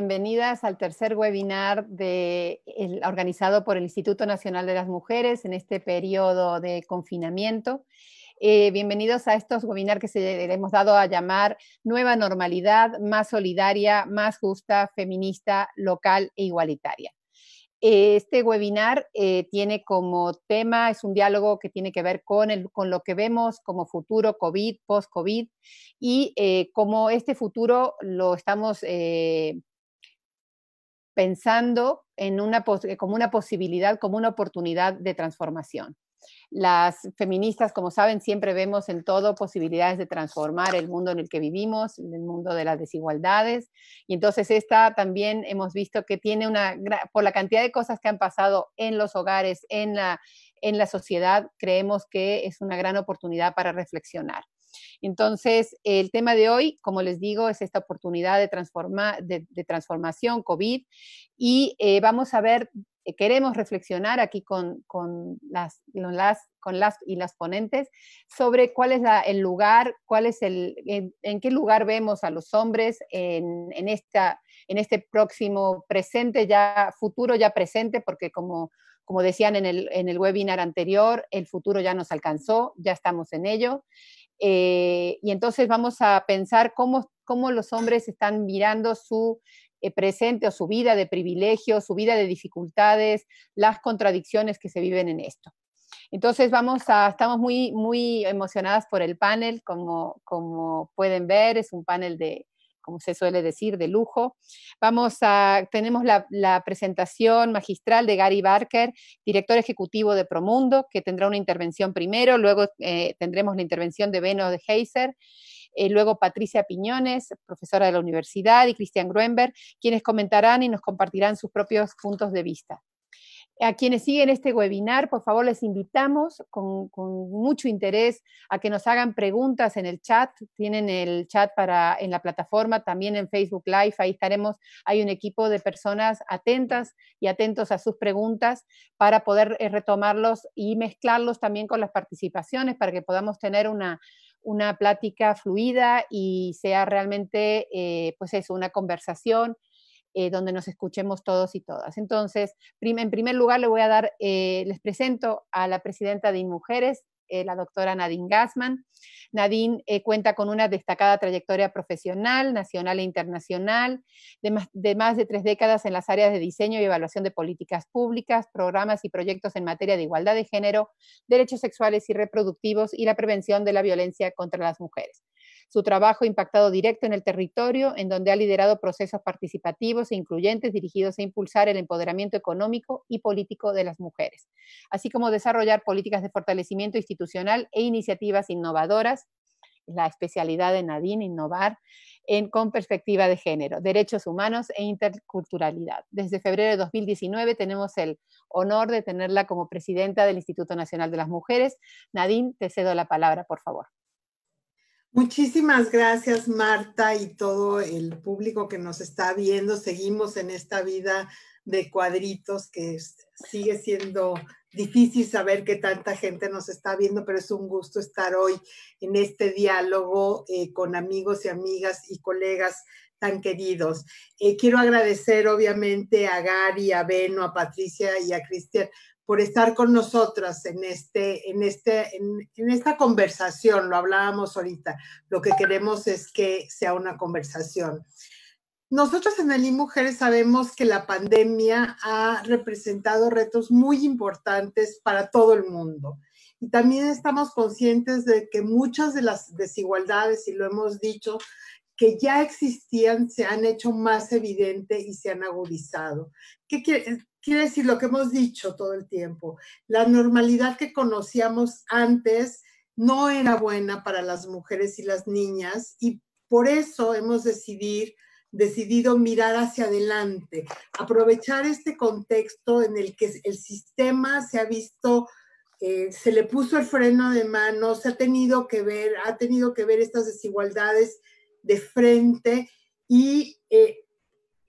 Bienvenidas al tercer webinar organizado por el Instituto Nacional de las Mujeres en este periodo de confinamiento. Eh, bienvenidos a estos webinars que se hemos dado a llamar Nueva Normalidad, más solidaria, más justa, feminista, local e igualitaria. Eh, este webinar eh, tiene como tema, es un diálogo que tiene que ver con, el, con lo que vemos como futuro COVID, post-COVID, y cómo este futuro lo estamos pensando en una eh, como una posibilidad, como una oportunidad de transformación. Las feministas, como saben, siempre vemos en todo posibilidades de transformar el mundo en el que vivimos, el mundo de las desigualdades. Y entonces esta también hemos visto que tiene una, por la cantidad de cosas que han pasado en los hogares, en la, en la sociedad, creemos que es una gran oportunidad para reflexionar. Entonces, el tema de hoy, como les digo, es esta oportunidad de, transforma, de, transformación COVID y eh, vamos a ver, eh, queremos reflexionar aquí con, las, las, y las ponentes sobre cuál es el lugar, cuál es el, en, qué lugar vemos a los hombres en, en, esta, este próximo presente, ya futuro, ya presente, porque como decían en el, en el, webinar anterior, el futuro ya nos alcanzó, ya estamos en ello. Eh, y entonces vamos a pensar cómo, cómo los hombres están mirando su eh, presente o su vida de privilegios, su vida de dificultades, las contradicciones que se viven en esto. Entonces vamos a, estamos muy, muy emocionadas por el panel, como, como pueden ver, es un panel de, como se suele decir, de lujo. Vamos a, tenemos la, presentación magistral de Gary Barker, director ejecutivo de Promundo, que tendrá una intervención primero, luego eh, tendremos la intervención de Beno de Heiser. Eh, luego Patricia Piñones, profesora de la universidad, y Cristian Gruenberg, quienes comentarán y nos compartirán sus propios puntos de vista. A quienes siguen este webinar, por favor, les invitamos con, mucho interés a que nos hagan preguntas en el chat. Tienen el chat para, en la plataforma, también en Facebook Live. Ahí estaremos. Hay un equipo de personas atentas y atentos a sus preguntas para poder eh, retomarlos y mezclarlos también con las participaciones para que podamos tener una, plática fluida y sea realmente, eh, pues eso, una conversación eh, donde nos escuchemos todos y todas. Entonces, en primer lugar, le voy a dar, eh, les presento a la presidenta de InMujeres, eh, la doctora Nadine Gassman. Nadine cuenta con una destacada trayectoria profesional, nacional e internacional, de más, de tres décadas en las áreas de diseño y evaluación de políticas públicas, programas y proyectos en materia de igualdad de género, derechos sexuales y reproductivos y la prevención de la violencia contra las mujeres. Su trabajo ha impactado directo en el territorio, en donde ha liderado procesos participativos e incluyentes dirigidos a impulsar el empoderamiento económico y político de las mujeres, así como desarrollar políticas de fortalecimiento institucional e iniciativas innovadoras la especialidad de Nadine, innovar con perspectiva de género, derechos humanos e interculturalidad. Desde febrero de 2019 tenemos el honor de tenerla como presidenta del Instituto Nacional de las Mujeres. Nadine, te cedo la palabra, por favor. Muchísimas gracias, Marta, y todo el público que nos está viendo. Seguimos en esta vida de cuadritos que sigue siendo difícil saber que tanta gente nos está viendo, pero es un gusto estar hoy en este diálogo eh, con amigos y amigas y colegas tan queridos. Eh, quiero agradecer obviamente a Gary, a Beno, a Patricia y a Cristian por estar con nosotras en, este, en, este, en, esta conversación. Lo hablábamos ahorita. Lo que queremos es que sea una conversación. Nosotros en el I Mujeres sabemos que la pandemia ha representado retos muy importantes para todo el mundo. Y también estamos conscientes de que muchas de las desigualdades, y lo hemos dicho, que ya existían se han hecho más evidente y se han agudizado. ¿Qué quiere? quiere decir lo que hemos dicho todo el tiempo, la normalidad que conocíamos antes no era buena para las mujeres y las niñas y por eso hemos decidir, decidido mirar hacia adelante, aprovechar este contexto en el que el sistema se ha visto eh, se le puso el freno de mano, se ha tenido que ver, ha tenido que ver estas desigualdades de frente y eh,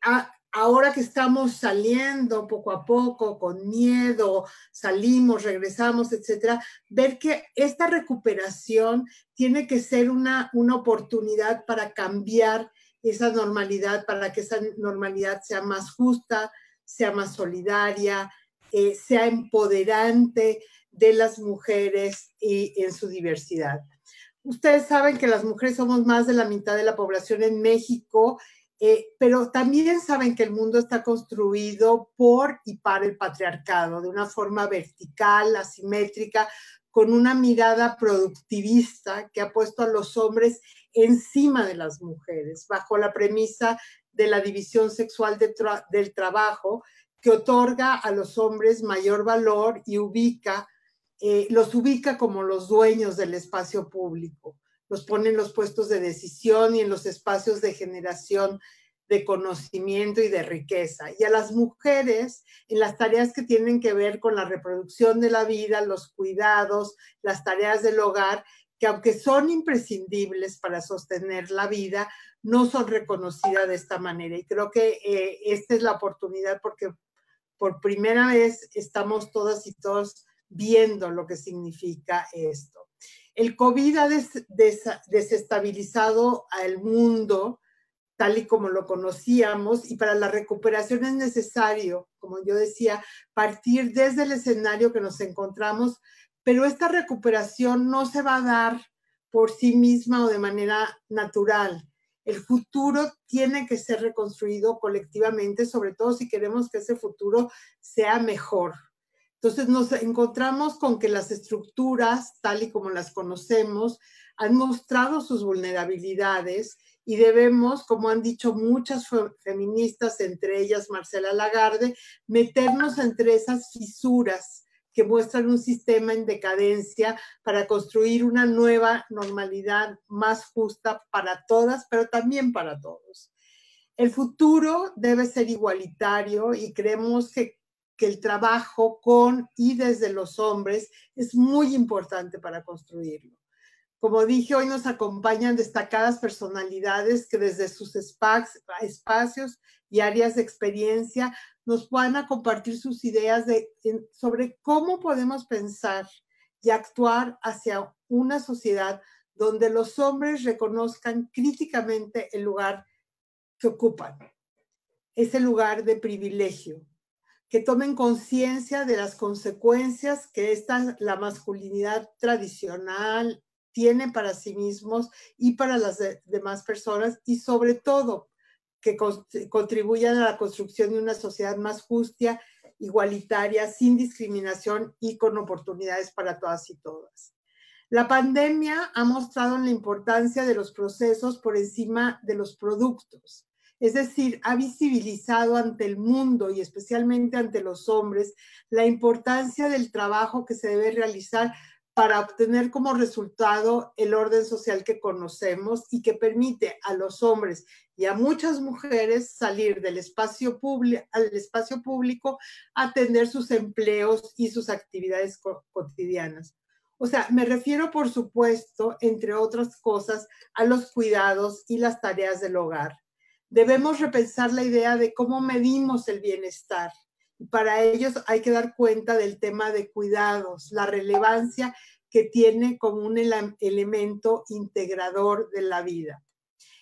ha, ahora que estamos saliendo poco a poco con miedo, salimos, regresamos, etcétera, ver que esta recuperación tiene que ser una, oportunidad para cambiar esa normalidad, para que esa normalidad sea más justa, sea más solidaria, eh, sea empoderante de las mujeres y en su diversidad. Ustedes saben que las mujeres somos más de la mitad de la población en México eh, pero también saben que el mundo está construido por y para el patriarcado, de una forma vertical, asimétrica, con una mirada productivista que ha puesto a los hombres encima de las mujeres, bajo la premisa de la división sexual del trabajo, que otorga a los hombres mayor valor y ubica, eh, los ubica como los dueños del espacio público los pone en los puestos de decisión y en los espacios de generación de conocimiento y de riqueza. Y a las mujeres en las tareas que tienen que ver con la reproducción de la vida, los cuidados, las tareas del hogar, que aunque son imprescindibles para sostener la vida, no son reconocidas de esta manera. Y creo que eh, esta es la oportunidad porque por primera vez estamos todas y todos viendo lo que significa esto. El COVID ha desestabilizado al mundo tal y como lo conocíamos y para la recuperación es necesario, como yo decía, partir desde el escenario que nos encontramos, pero esta recuperación no se va a dar por sí misma o de manera natural. El futuro tiene que ser reconstruido colectivamente, sobre todo si queremos que ese futuro sea mejor. Entonces nos encontramos con que las estructuras, tal y como las conocemos, han mostrado sus vulnerabilidades y debemos, como han dicho muchas feministas, entre ellas Marcela Lagarde, meternos entre esas fisuras que muestran un sistema en decadencia para construir una nueva normalidad más justa para todas, pero también para todos. El futuro debe ser igualitario y creemos que que el trabajo con y desde los hombres es muy importante para construirlo. Como dije, hoy nos acompañan destacadas personalidades que desde sus espacios y áreas de experiencia nos van a compartir sus ideas sobre cómo podemos pensar y actuar hacia una sociedad donde los hombres reconozcan críticamente el lugar que ocupan, ese lugar de privilegio, que tomen conciencia de las consecuencias que esta, la masculinidad tradicional tiene para sí mismos y para las demás personas y sobre todo que contribuyan a la construcción de una sociedad más justa, igualitaria, sin discriminación y con oportunidades para todas y todas. La pandemia ha mostrado la importancia de los procesos por encima de los productos es decir, ha visibilizado ante el mundo y especialmente ante los hombres la importancia del trabajo que se debe realizar para obtener como resultado el orden social que conocemos y que permite a los hombres y a muchas mujeres salir del espacio al espacio público, atender sus empleos y sus actividades cotidianas. O sea, me refiero, por supuesto, entre otras cosas, a los cuidados y las tareas del hogar debemos repensar la idea de cómo medimos el bienestar. Y para ellos hay que dar cuenta del tema de cuidados, la relevancia que tiene como un elemento integrador de la vida.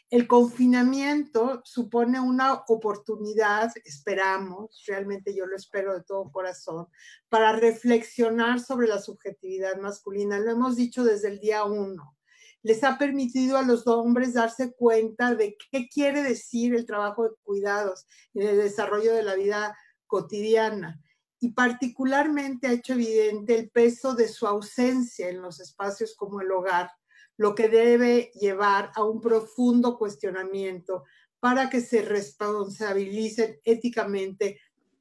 El confinamiento supone una oportunidad, esperamos, realmente yo lo espero de todo corazón, para reflexionar sobre la subjetividad masculina. Lo hemos dicho desde el día uno les ha permitido a los hombres darse cuenta de qué quiere decir el trabajo de cuidados en el desarrollo de la vida cotidiana. Y particularmente ha hecho evidente el peso de su ausencia en los espacios como el hogar, lo que debe llevar a un profundo cuestionamiento para que se responsabilicen éticamente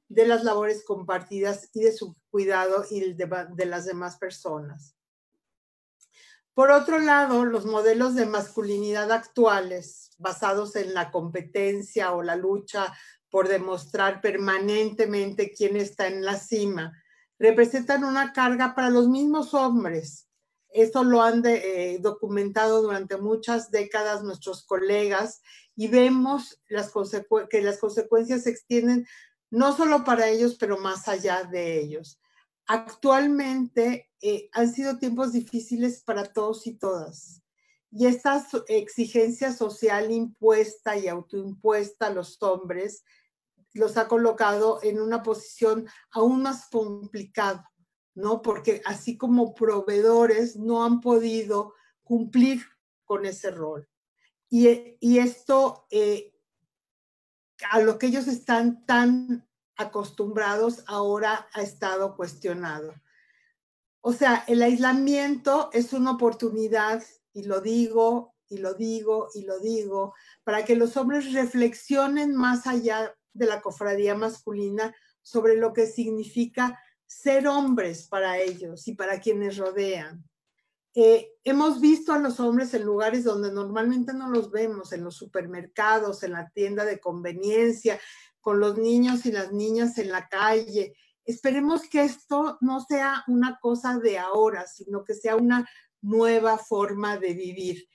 de las labores compartidas y de su cuidado y de las demás personas. Por otro lado, los modelos de masculinidad actuales, basados en la competencia o la lucha por demostrar permanentemente quién está en la cima, representan una carga para los mismos hombres. Esto lo han eh, documentado durante muchas décadas nuestros colegas y vemos que las consecuencias se extienden no solo para ellos, pero más allá de ellos actualmente eh, han sido tiempos difíciles para todos y todas. Y esta exigencia social impuesta y autoimpuesta a los hombres los ha colocado en una posición aún más complicada, ¿no? Porque así como proveedores no han podido cumplir con ese rol. Y, esto, eh, a lo que ellos están tan acostumbrados ahora ha estado cuestionado. O sea, el aislamiento es una oportunidad, y lo digo, y lo digo, y lo digo, para que los hombres reflexionen más allá de la cofradía masculina sobre lo que significa ser hombres para ellos y para quienes rodean. Eh, hemos visto a los hombres en lugares donde normalmente no los vemos, en los supermercados, en la tienda de conveniencia, con los niños y las niñas en la calle. Esperemos que esto no sea una cosa de ahora, sino que sea una nueva forma de vivir.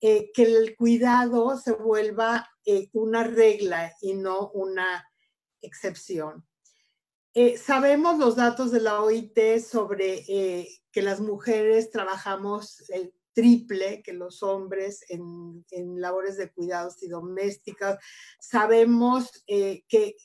Eh, que el cuidado se vuelva eh, una regla y no una excepción. Eh, sabemos los datos de la OIT sobre que las mujeres trabajamos triple que los hombres en, labores de cuidados y domésticas. Sabemos eh, que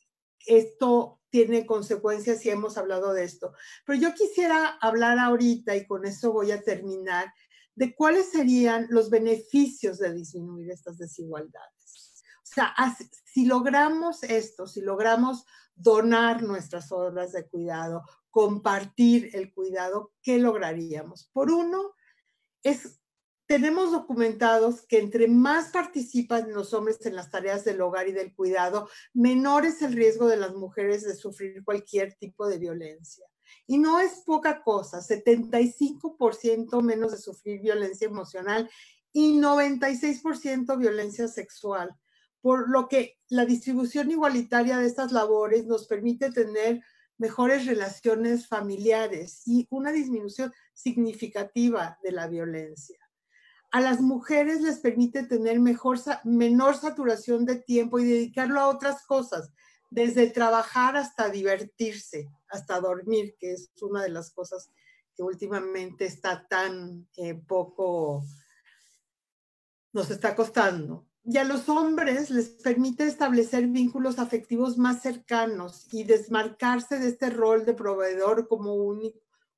esto tiene consecuencias y hemos hablado de esto. Pero yo quisiera hablar ahorita, y con eso voy a terminar, de cuáles serían los beneficios de disminuir estas desigualdades. O sea, si logramos esto, si logramos donar nuestras obras de cuidado, compartir el cuidado, ¿qué lograríamos? Por uno, es tenemos documentados que entre más participan los hombres en las tareas del hogar y del cuidado, menor es el riesgo de las mujeres de sufrir cualquier tipo de violencia. Y no es poca cosa, 75% menos de sufrir violencia emocional y 96% violencia sexual, por lo que la distribución igualitaria de estas labores nos permite tener mejores relaciones familiares y una disminución significativa de la violencia a las mujeres les permite tener mejor, menor saturación de tiempo y dedicarlo a otras cosas, desde trabajar hasta divertirse, hasta dormir, que es una de las cosas que últimamente está tan eh, poco, nos está costando. Y a los hombres les permite establecer vínculos afectivos más cercanos y desmarcarse de este rol de proveedor como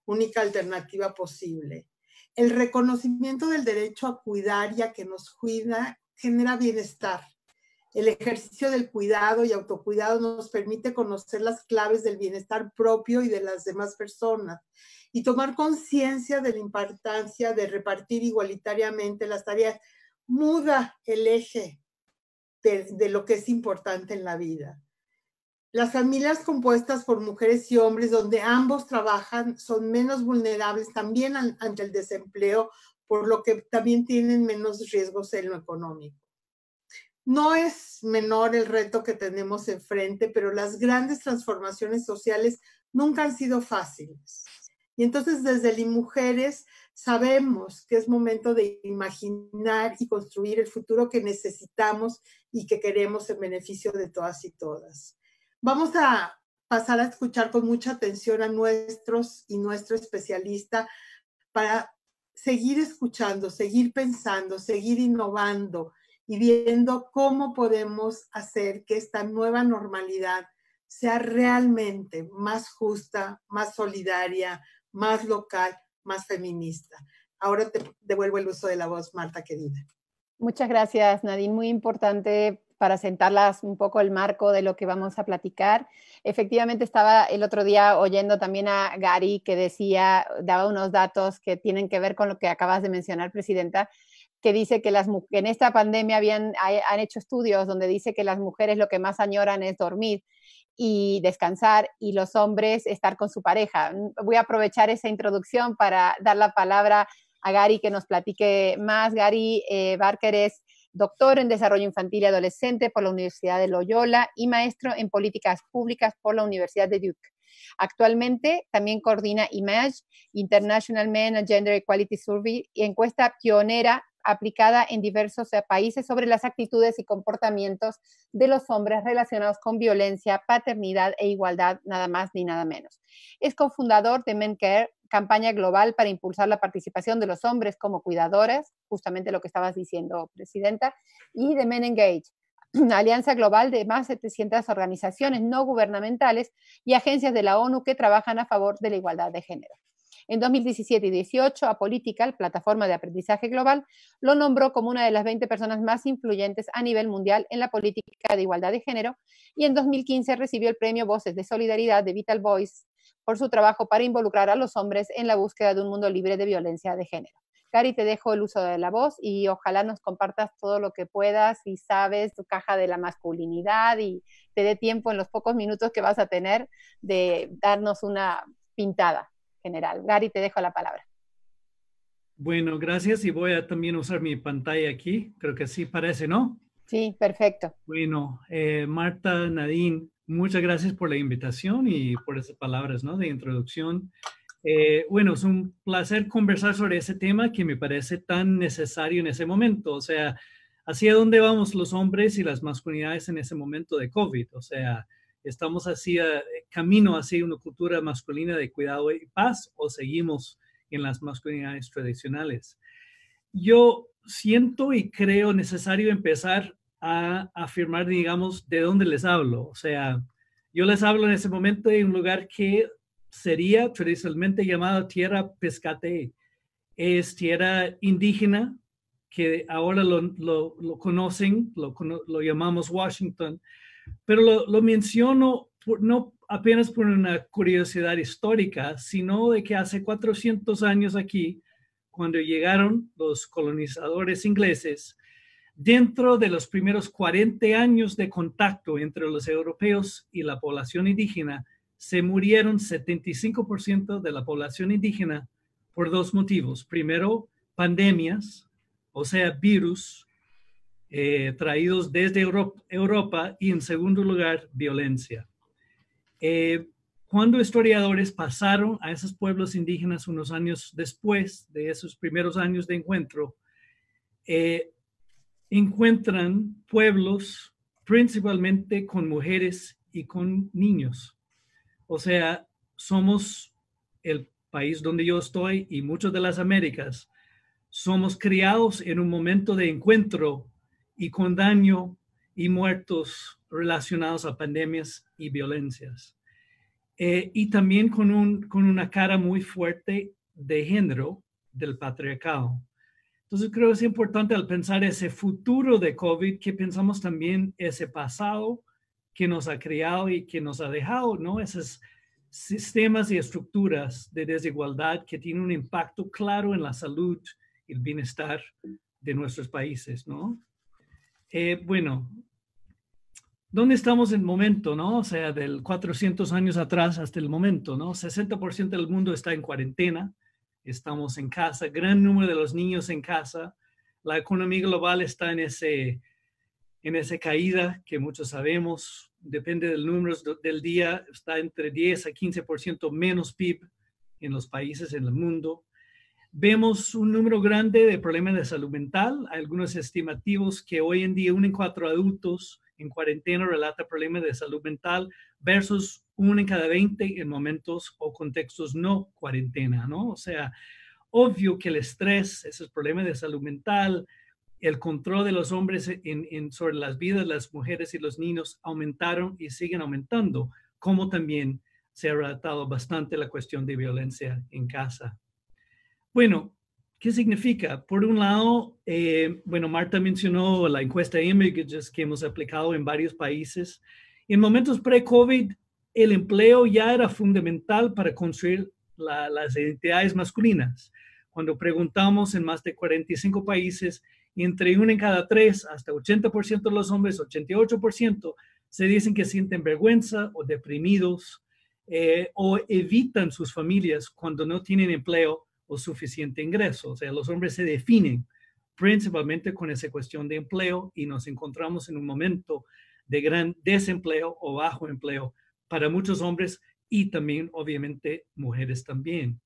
única alternativa posible el reconocimiento del derecho a cuidar y a que nos cuida genera bienestar. El ejercicio del cuidado y autocuidado nos permite conocer las claves del bienestar propio y de las demás personas y tomar conciencia de la importancia de repartir igualitariamente las tareas. Muda el eje de, de lo que es importante en la vida. Las familias compuestas por mujeres y hombres donde ambos trabajan son menos vulnerables también ante el desempleo, por lo que también tienen menos riesgos en lo económico. No es menor el reto que tenemos enfrente, pero las grandes transformaciones sociales nunca han sido fáciles. Y entonces desde Limujeres sabemos que es momento de imaginar y construir el futuro que necesitamos y que queremos en beneficio de todas y todas. Vamos a pasar a escuchar con mucha atención a nuestros y nuestro especialista para seguir escuchando, seguir pensando, seguir innovando y viendo cómo podemos hacer que esta nueva normalidad sea realmente más justa, más solidaria, más local, más feminista. Ahora te devuelvo el uso de la voz, Marta, querida. Muchas gracias, Nadine. Muy importante para sentarlas un poco el marco de lo que vamos a platicar. Efectivamente, estaba el otro día oyendo también a Gary que decía, daba unos datos que tienen que ver con lo que acabas de mencionar, Presidenta, que dice que en esta pandemia habían, han hecho estudios donde dice que las mujeres lo que más añoran es dormir y descansar y los hombres estar con su pareja. Mm, voy a aprovechar esa introducción para dar la palabra a Gary que nos platique más. Gary eh, Barker es doctor en Desarrollo Infantil y Adolescente por la Universidad de Loyola y maestro en Políticas Públicas por la Universidad de Duke. Actualmente también coordina IMAGE, International Men and Gender Equality Survey, encuesta pionera aplicada en diversos países sobre las actitudes y comportamientos de los hombres relacionados con violencia, paternidad e igualdad, nada más ni nada menos. Es cofundador de Men Care, campaña global para impulsar la participación de los hombres como cuidadores, justamente lo que estabas diciendo, Presidenta, y de Men Engage, una alianza global de más de 700 organizaciones no gubernamentales y agencias de la ONU que trabajan a favor de la igualdad de género. En 2017 y 2018, a Political, plataforma de aprendizaje global, lo nombró como una de las 20 personas más influyentes a nivel mundial en la política de igualdad de género y en 2015 recibió el premio Voces de Solidaridad de Vital Voice por su trabajo para involucrar a los hombres en la búsqueda de un mundo libre de violencia de género. Cari, te dejo el uso de la voz y ojalá nos compartas todo lo que puedas y sabes tu caja de la masculinidad y te dé tiempo en los pocos minutos que vas a tener de darnos una pintada general. Gary, te dejo la palabra. Bueno, gracias y voy a también usar mi pantalla aquí. Creo que así parece, ¿no? Sí, perfecto. Bueno, eh, Marta, Nadine, muchas gracias por la invitación y por esas palabras ¿no? de introducción. Eh, bueno, es un placer conversar sobre ese tema que me parece tan necesario en ese momento. O sea, hacia dónde vamos los hombres y las masculinidades en ese momento de COVID. O sea, estamos hacia eh, camino hacia una cultura masculina de cuidado y paz o seguimos en las masculinidades tradicionales. Yo siento y creo necesario empezar a afirmar, digamos, de dónde les hablo. O sea, yo les hablo en ese momento de un lugar que sería tradicionalmente llamado tierra pescate. Es tierra indígena, que ahora lo, conocen, lo, lo llamamos Washington, pero lo, menciono no apenas por una curiosidad histórica, sino de que hace 400 años aquí, cuando llegaron los colonizadores ingleses, dentro de los primeros 40 años de contacto entre los europeos y la población indígena, se murieron 75% de la población indígena por dos motivos. Primero, pandemias, o sea, virus, eh, traídos desde Europa, y en segundo lugar, violencia. Eh, cuando historiadores pasaron a esos pueblos indígenas unos años después de esos primeros años de encuentro, eh, encuentran pueblos principalmente con mujeres y con niños. O sea, somos el país donde yo estoy y muchos de las Américas, somos criados en un momento de encuentro y con daño y muertos relacionados a pandemias y violencias. Eh, y también con, un, con una cara muy fuerte de género del patriarcado. Entonces creo que es importante al pensar ese futuro de COVID que pensamos también ese pasado que nos ha creado y que nos ha dejado, ¿no? Esos sistemas y estructuras de desigualdad que tienen un impacto claro en la salud y el bienestar de nuestros países, ¿no? Eh, bueno, ¿dónde estamos en el momento, no? O sea, del 400 años atrás hasta el momento, ¿no? 60% del mundo está en cuarentena, estamos en casa, gran número de los niños en casa, la economía global está en ese en esa caída que muchos sabemos, depende del número del día, está entre 10 a 15% menos PIB en los países en el mundo. Vemos un número grande de problemas de salud mental, algunos estimativos que hoy en día uno en cuatro adultos en cuarentena relata problemas de salud mental versus uno en cada veinte en momentos o contextos no cuarentena, ¿no? O sea, obvio que el estrés, esos problemas de salud mental, el control de los hombres en, sobre las vidas las mujeres y los niños aumentaron y siguen aumentando, como también se ha relatado bastante la cuestión de violencia en casa. Bueno, ¿qué significa? Por un lado, eh, bueno, Marta mencionó la encuesta Images que hemos aplicado en varios países. En momentos pre-COVID, el empleo ya era fundamental para construir las identidades masculinas. Cuando preguntamos en más de 45 países, entre uno en cada tres, hasta 80% de los hombres, 88%, se dicen que sienten vergüenza o deprimidos eh, o evitan sus familias cuando no tienen empleo o suficiente ingreso. O sea, los hombres se definen principalmente con esa cuestión de empleo y nos encontramos en un momento de gran desempleo o bajo empleo para muchos hombres y también, obviamente, mujeres también.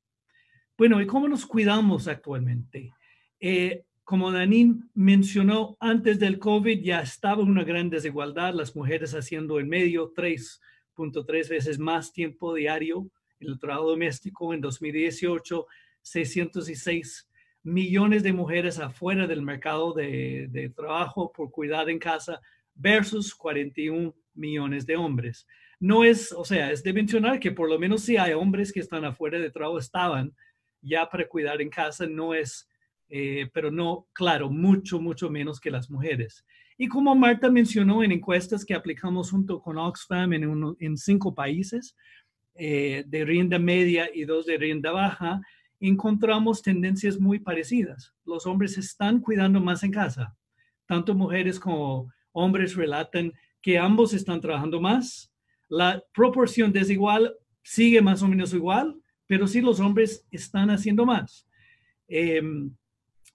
Bueno, ¿y cómo nos cuidamos actualmente? Eh, como Danín mencionó, antes del COVID ya estaba una gran desigualdad, las mujeres haciendo en medio 3.3 veces más tiempo diario en el trabajo doméstico en 2018 606 millones de mujeres afuera del mercado de, trabajo por cuidar en casa versus 41 millones de hombres. No es, o sea, es de mencionar que por lo menos si hay hombres que están afuera de trabajo, estaban ya para cuidar en casa, no es, eh, pero no, claro, mucho, mucho menos que las mujeres. Y como Marta mencionó en encuestas que aplicamos junto con Oxfam en, cinco países, eh, de rienda media y dos de rienda baja, encontramos tendencias muy parecidas. Los hombres están cuidando más en casa. Tanto mujeres como hombres relatan que ambos están trabajando más. La proporción desigual sigue más o menos igual, pero sí los hombres están haciendo más. Em,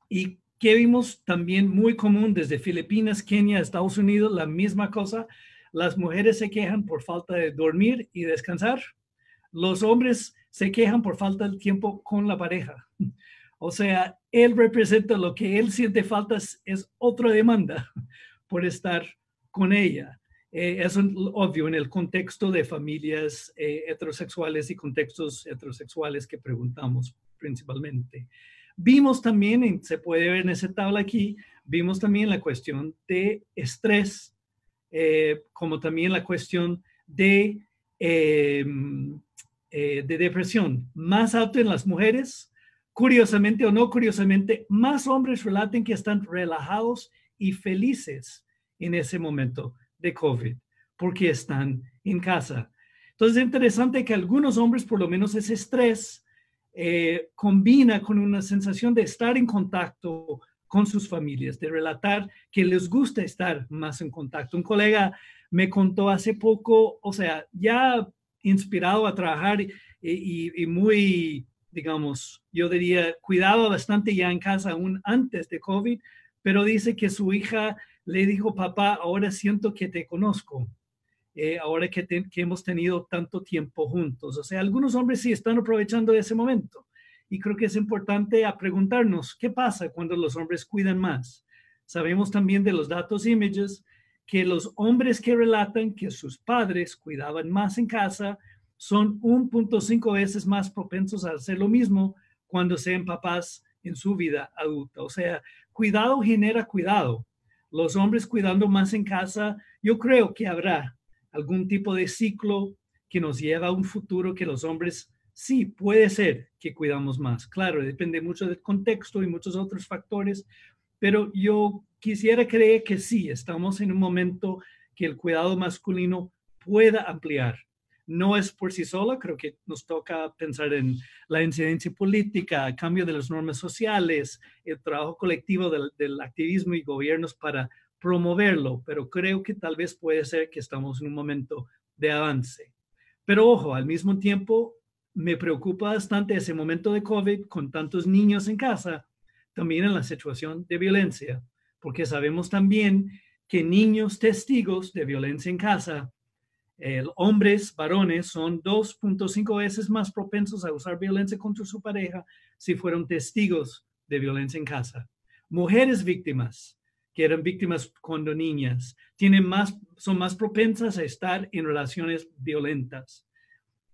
y que vimos también muy común desde Filipinas, Kenia, Estados Unidos, la misma cosa. Las mujeres se quejan por falta de dormir y descansar los hombres se quejan por falta de tiempo con la pareja. O sea, él representa lo que él siente falta es otra demanda por estar con ella. Eh, es obvio en el contexto de familias eh, heterosexuales y contextos heterosexuales que preguntamos principalmente. Vimos también, se puede ver en esa tabla aquí, vimos también la cuestión de estrés, eh, como también la cuestión de eh, eh, de depresión más alto en las mujeres. Curiosamente o no curiosamente, más hombres relaten que están relajados y felices en ese momento de COVID porque están en casa. Entonces es interesante que algunos hombres, por lo menos ese estrés, eh, combina con una sensación de estar en contacto con sus familias, de relatar que les gusta estar más en contacto. Un colega me contó hace poco, o sea, ya inspirado a trabajar y, muy, digamos, yo diría, cuidado bastante ya en casa aún antes de COVID, pero dice que su hija le dijo, papá, ahora siento que te conozco, eh, ahora que, hemos tenido tanto tiempo juntos. O sea, algunos hombres sí están aprovechando ese momento y creo que es importante a preguntarnos qué pasa cuando los hombres cuidan más. Sabemos también de los datos images que los hombres que relatan que sus padres cuidaban más en casa son 1.5 veces más propensos a hacer lo mismo cuando sean papás en su vida adulta. O sea, cuidado genera cuidado. Los hombres cuidando más en casa, yo creo que habrá algún tipo de ciclo que nos lleva a un futuro que los hombres sí puede ser que cuidamos más. Claro, depende mucho del contexto y muchos otros factores, pero yo quisiera creer que sí, estamos en un momento que el cuidado masculino pueda ampliar. No es por sí sola, creo que nos toca pensar en la incidencia política, cambio de las normas sociales, el trabajo colectivo del, del activismo y gobiernos para promoverlo, pero creo que tal vez puede ser que estamos en un momento de avance. Pero ojo, al mismo tiempo me preocupa bastante ese momento de COVID con tantos niños en casa también en la situación de violencia, porque sabemos también que niños testigos de violencia en casa, hombres, varones, son 2.5 veces más propensos a usar violencia contra su pareja si fueron testigos de violencia en casa. Mujeres víctimas, que eran víctimas cuando niñas, tienen más, son más propensas a estar en relaciones violentas.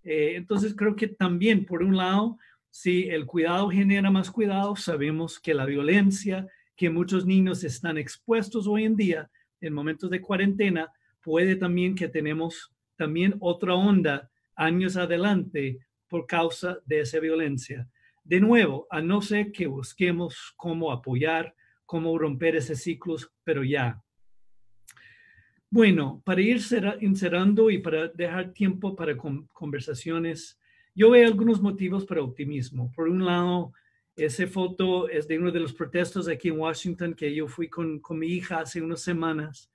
Eh, entonces creo que también, por un lado, si el cuidado genera más cuidado, sabemos que la violencia que muchos niños están expuestos hoy en día en momentos de cuarentena puede también que tenemos también otra onda años adelante por causa de esa violencia. De nuevo, a no ser que busquemos cómo apoyar, cómo romper ese ciclo, pero ya. Bueno, para ir cerrando y para dejar tiempo para conversaciones yo veo algunos motivos para optimismo. Por un lado, esa foto es de uno de los protestos aquí en Washington que yo fui con, con mi hija hace unas semanas.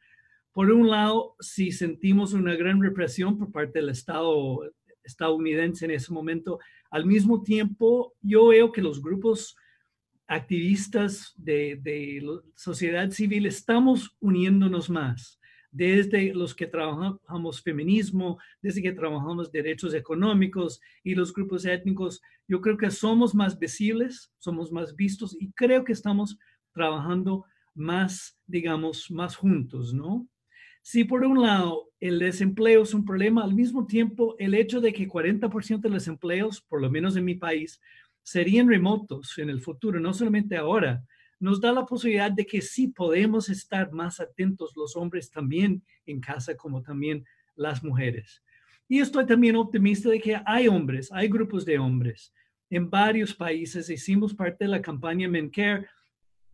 Por un lado, si sentimos una gran represión por parte del Estado estadounidense en ese momento, al mismo tiempo yo veo que los grupos activistas de, de sociedad civil estamos uniéndonos más desde los que trabajamos feminismo, desde que trabajamos derechos económicos y los grupos étnicos, yo creo que somos más visibles, somos más vistos y creo que estamos trabajando más, digamos, más juntos, ¿no? Si por un lado el desempleo es un problema, al mismo tiempo el hecho de que 40% de los empleos, por lo menos en mi país, serían remotos en el futuro, no solamente ahora, nos da la posibilidad de que sí podemos estar más atentos los hombres también en casa como también las mujeres. Y estoy también optimista de que hay hombres, hay grupos de hombres. En varios países hicimos parte de la campaña Men Care,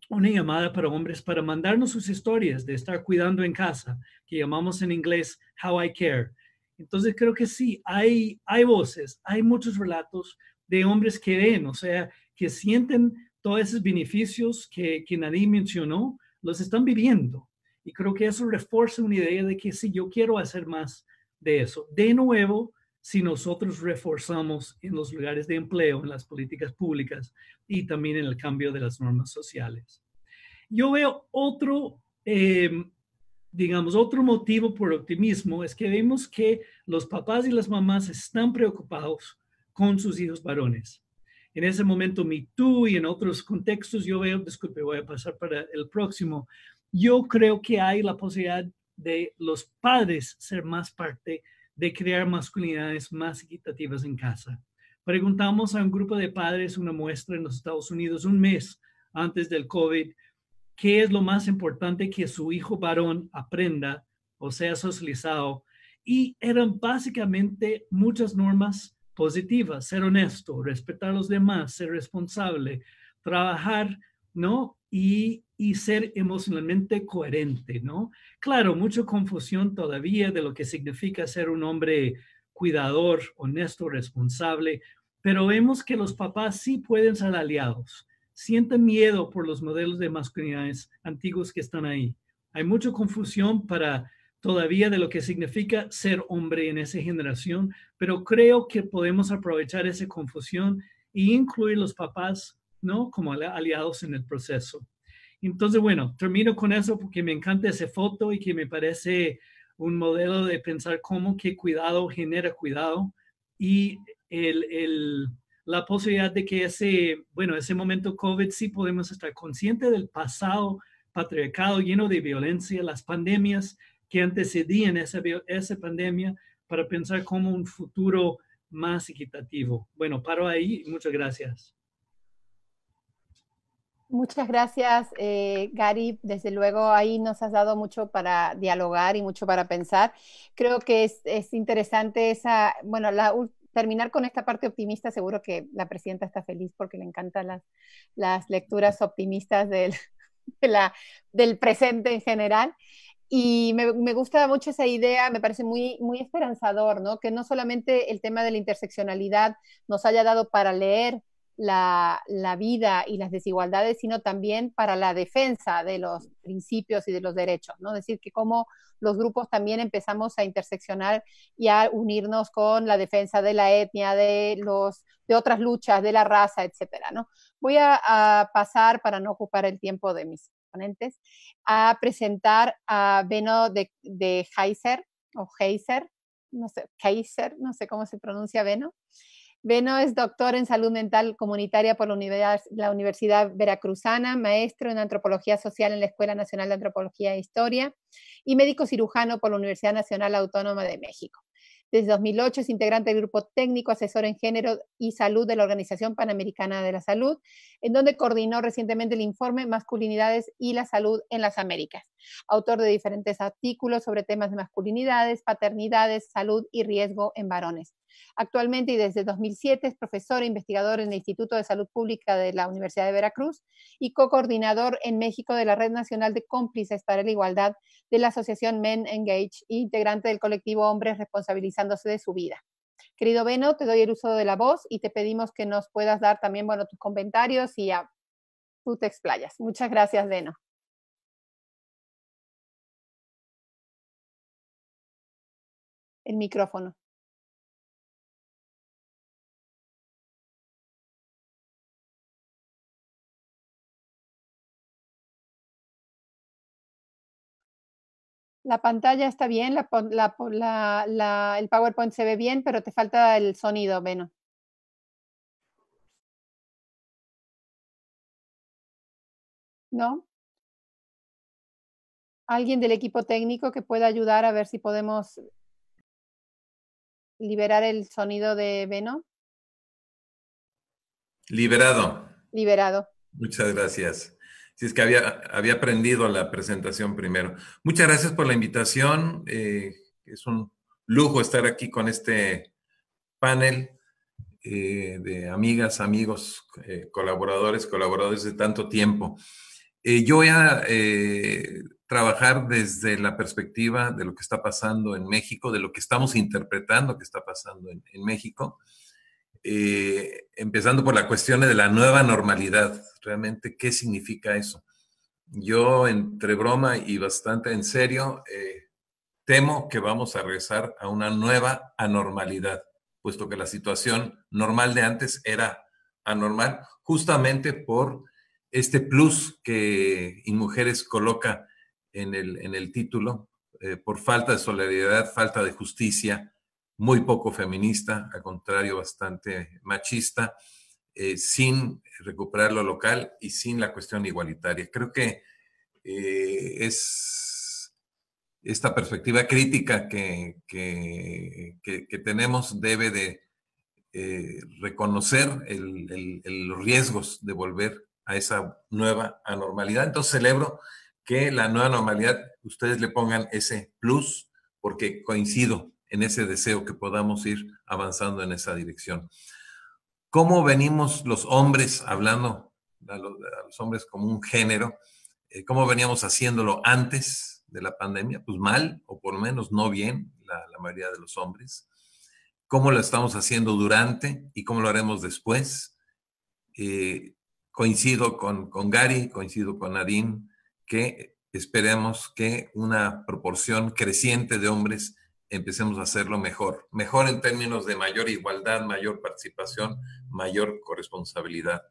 una llamada para hombres para mandarnos sus historias de estar cuidando en casa, que llamamos en inglés How I Care. Entonces creo que sí, hay, hay voces, hay muchos relatos de hombres que ven, o sea, que sienten todos esos beneficios que, nadie mencionó, los están viviendo. Y creo que eso refuerza una idea de que sí, yo quiero hacer más de eso. De nuevo, si nosotros reforzamos en los lugares de empleo, en las políticas públicas y también en el cambio de las normas sociales. Yo veo otro, em, digamos, otro motivo por optimismo es que vemos que los papás y las mamás están preocupados con sus hijos varones en ese momento Me tú y en otros contextos, yo veo, disculpe, voy a pasar para el próximo, yo creo que hay la posibilidad de los padres ser más parte de crear masculinidades más equitativas en casa. Preguntamos a un grupo de padres una muestra en los Estados Unidos un mes antes del COVID, qué es lo más importante que su hijo varón aprenda o sea socializado. Y eran básicamente muchas normas positiva, ser honesto, respetar a los demás, ser responsable, trabajar, ¿no? Y, ser emocionalmente coherente, ¿no? Claro, mucha confusión todavía de lo que significa ser un hombre cuidador, honesto, responsable, pero vemos que los papás sí pueden ser aliados. Sienten miedo por los modelos de masculinidades antiguos que están ahí. Hay mucha confusión para todavía de lo que significa ser hombre en esa generación, pero creo que podemos aprovechar esa confusión e incluir los papás, ¿no? Como aliados en el proceso. Entonces, bueno, termino con eso porque me encanta esa foto y que me parece un modelo de pensar cómo que cuidado genera cuidado y la posibilidad de que ese, bueno, ese momento COVID sí podemos estar conscientes del pasado patriarcado lleno de violencia, las pandemias, que antecedían esa, esa pandemia para pensar como un futuro más equitativo. Bueno, paro ahí. Muchas gracias. Muchas gracias, eh, Gary. Desde luego ahí nos has dado mucho para dialogar y mucho para pensar. Creo que es, es interesante esa, bueno, terminar con esta parte optimista. Seguro que la presidenta está feliz porque le encantan las, las lecturas optimistas del, de la, del presente en general. Y me, gusta mucho esa idea, me parece muy, muy esperanzador, ¿no? Que no solamente el tema de la interseccionalidad nos haya dado para leer la, vida y las desigualdades, sino también para la defensa de los principios y de los derechos, ¿no? Es decir, que como los grupos también empezamos a interseccionar y a unirnos con la defensa de la etnia, de, los, de otras luchas, de la raza, etcétera, ¿no? Voy a pasar para no ocupar el tiempo de mis a presentar a Beno de, Heiser, o Heiser, no sé, Kaiser, no sé cómo se pronuncia Beno. Beno es doctor en salud mental comunitaria por la, universidad la Universidad Veracruzana, maestro en antropología social en la Escuela Nacional de Antropología e Historia y médico cirujano por la Universidad Nacional Autónoma de México. Desde 2008 es integrante del Grupo Técnico Asesor en Género y Salud de la Organización Panamericana de la Salud, en donde coordinó recientemente el informe Masculinidades y la Salud en las Américas. Autor de diferentes artículos sobre temas de masculinidades, paternidades, salud y riesgo en varones. Actualmente y desde 2007 es profesor e investigador en el Instituto de Salud Pública de la Universidad de Veracruz y co-coordinador en México de la Red Nacional de Cómplices para la Igualdad de la Asociación Men Engage, integrante del colectivo Hombres Responsabilizándose de su Vida. Querido Beno, te doy el uso de la voz y te pedimos que nos puedas dar también bueno, tus comentarios y a tú te explayas. Muchas gracias, Beno. El micrófono. La pantalla está bien, la, la, el PowerPoint se ve bien, pero te falta el sonido, Veno. ¿No? ¿Alguien del equipo técnico que pueda ayudar a ver si podemos liberar el sonido de Veno. Liberado. Liberado. Muchas gracias. Si es que había, aprendido la presentación primero. Muchas gracias por la invitación. Eh, es un lujo estar aquí con este panel eh, de amigas, amigos, eh, colaboradores, colaboradores de tanto tiempo. yo voy a trabajar desde la perspectiva de lo que está pasando en México, de lo que estamos interpretando que está pasando en, en México. Eh, empezando por la cuestión de la nueva normalidad. Realmente, ¿qué significa eso? Yo, entre broma y bastante en serio, eh, temo que vamos a regresar a una nueva anormalidad, puesto que la situación normal de antes era anormal, justamente por este plus que InMujeres coloca en el, en el título, eh, por falta de solidaridad, falta de justicia, muy poco feminista, al contrario, bastante machista, eh, sin recuperar lo local y sin la cuestión igualitaria. Creo que eh, es esta perspectiva crítica que, que, tenemos debe de eh, reconocer los riesgos de volver a esa nueva anormalidad. Entonces celebro que la nueva anormalidad, ustedes le pongan ese plus porque coincido en ese deseo que podamos ir avanzando en esa dirección. ¿Cómo venimos los hombres hablando a los, hombres como un género? Eh, ¿Cómo veníamos haciéndolo antes de la pandemia? Pues mal, o por lo menos no bien, la, mayoría de los hombres. ¿Cómo lo estamos haciendo durante y cómo lo haremos después? Eh, coincido con, con Gary, coincido con Nadine, que esperemos que una proporción creciente de hombres empecemos a hacerlo mejor, mejor en términos de mayor igualdad, mayor participación, mayor corresponsabilidad.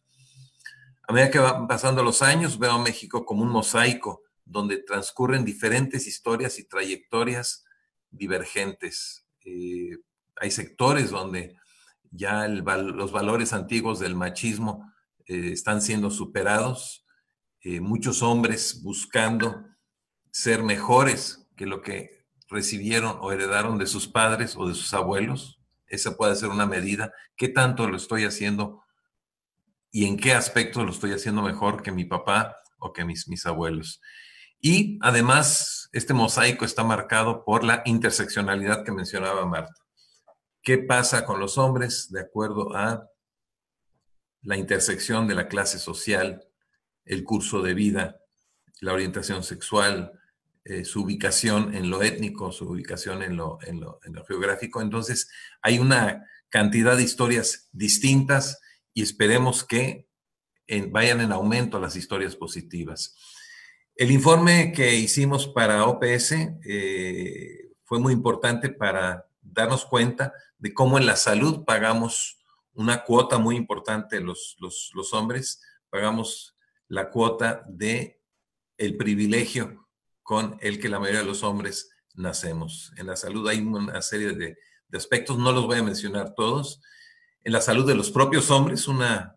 A medida que van pasando los años, veo a México como un mosaico donde transcurren diferentes historias y trayectorias divergentes. Eh, hay sectores donde ya los valores antiguos del machismo eh, están siendo superados, eh, muchos hombres buscando ser mejores que lo que recibieron o heredaron de sus padres o de sus abuelos. Esa puede ser una medida. ¿Qué tanto lo estoy haciendo y en qué aspecto lo estoy haciendo mejor que mi papá o que mis, mis abuelos? Y además, este mosaico está marcado por la interseccionalidad que mencionaba Marta. ¿Qué pasa con los hombres de acuerdo a la intersección de la clase social, el curso de vida, la orientación sexual, eh, su ubicación en lo étnico, su ubicación en lo, geográfico. Entonces, hay una cantidad de historias distintas y esperemos que vayan en aumento las historias positivas. El informe que hicimos para OPS eh, fue muy importante para darnos cuenta de cómo en la salud pagamos una cuota muy importante los, los hombres, pagamos la cuota de el privilegio con el que la mayoría de los hombres nacemos. En la salud hay una serie de, aspectos, no los voy a mencionar todos. En la salud de los propios hombres, una,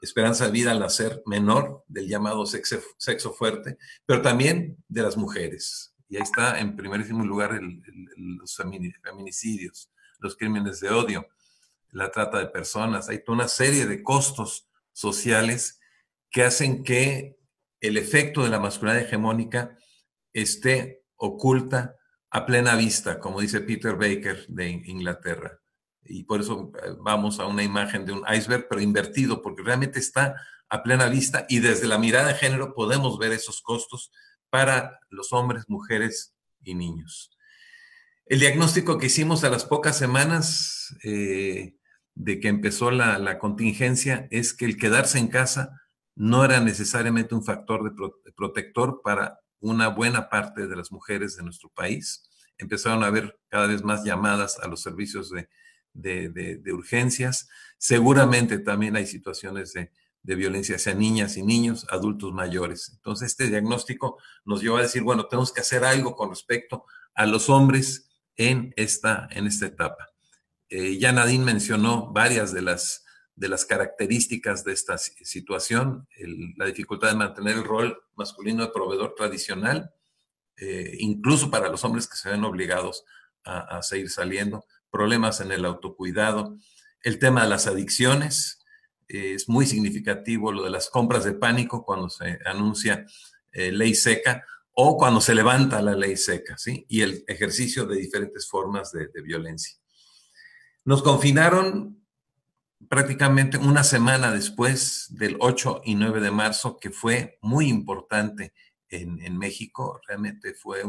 esperanza de vida al nacer menor del llamado sexo, fuerte, pero también de las mujeres. Y ahí está en primerísimo lugar los feminicidios, los crímenes de odio, la trata de personas. Hay toda una serie de costos sociales que hacen que el efecto de la masculinidad hegemónica esté oculta a plena vista, como dice Peter Baker de Inglaterra. Y por eso eh, vamos a una imagen de un iceberg, pero invertido, porque realmente está a plena vista y desde la mirada de género podemos ver esos costos para los hombres, mujeres y niños. El diagnóstico que hicimos a las pocas semanas eh, de que empezó la contingencia es que el quedarse en casa no era necesariamente un factor de protector para una buena parte de las mujeres de nuestro país. Empezaron a haber cada vez más llamadas a los servicios de, urgencias. Seguramente también hay situaciones de, violencia hacia niñas y niños, adultos mayores. Entonces, este diagnóstico nos llevó a decir, bueno, tenemos que hacer algo con respecto a los hombres en esta, en esta etapa. Eh, ya Nadine mencionó varias de las de las características de esta situación, la dificultad de mantener el rol masculino de proveedor tradicional, eh, incluso para los hombres que se ven obligados a, seguir saliendo, problemas en el autocuidado, el tema de las adicciones, eh, es muy significativo lo de las compras de pánico cuando se anuncia eh, ley seca o cuando se levanta la ley seca, ¿sí? Y el ejercicio de diferentes formas de violencia. Nos confinaron prácticamente una semana después del 8 y 9 de marzo, que fue muy importante en, México, realmente fue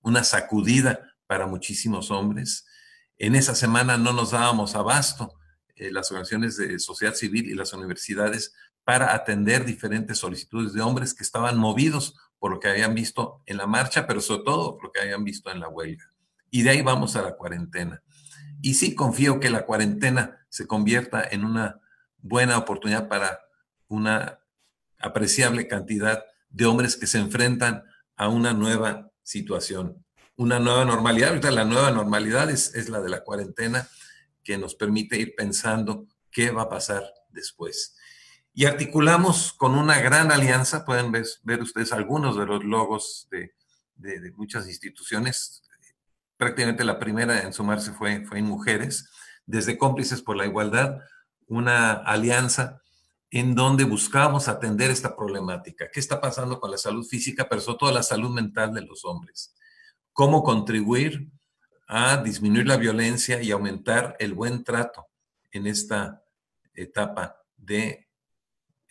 una sacudida para muchísimos hombres. En esa semana no nos dábamos abasto eh, las organizaciones de sociedad civil y las universidades para atender diferentes solicitudes de hombres que estaban movidos por lo que habían visto en la marcha, pero sobre todo por lo que habían visto en la huelga. Y de ahí vamos a la cuarentena. Y sí confío que la cuarentena se convierta en una buena oportunidad para una apreciable cantidad de hombres que se enfrentan a una nueva situación, una nueva normalidad. Ahorita la nueva normalidad es, la de la cuarentena que nos permite ir pensando qué va a pasar después. Y articulamos con una gran alianza, pueden ver, ustedes algunos de los logos de muchas instituciones, prácticamente la primera en sumarse fue, fue en mujeres, desde Cómplices por la Igualdad, una alianza en donde buscamos atender esta problemática. ¿Qué está pasando con la salud física, pero sobre todo la salud mental de los hombres? ¿Cómo contribuir a disminuir la violencia y aumentar el buen trato en esta etapa de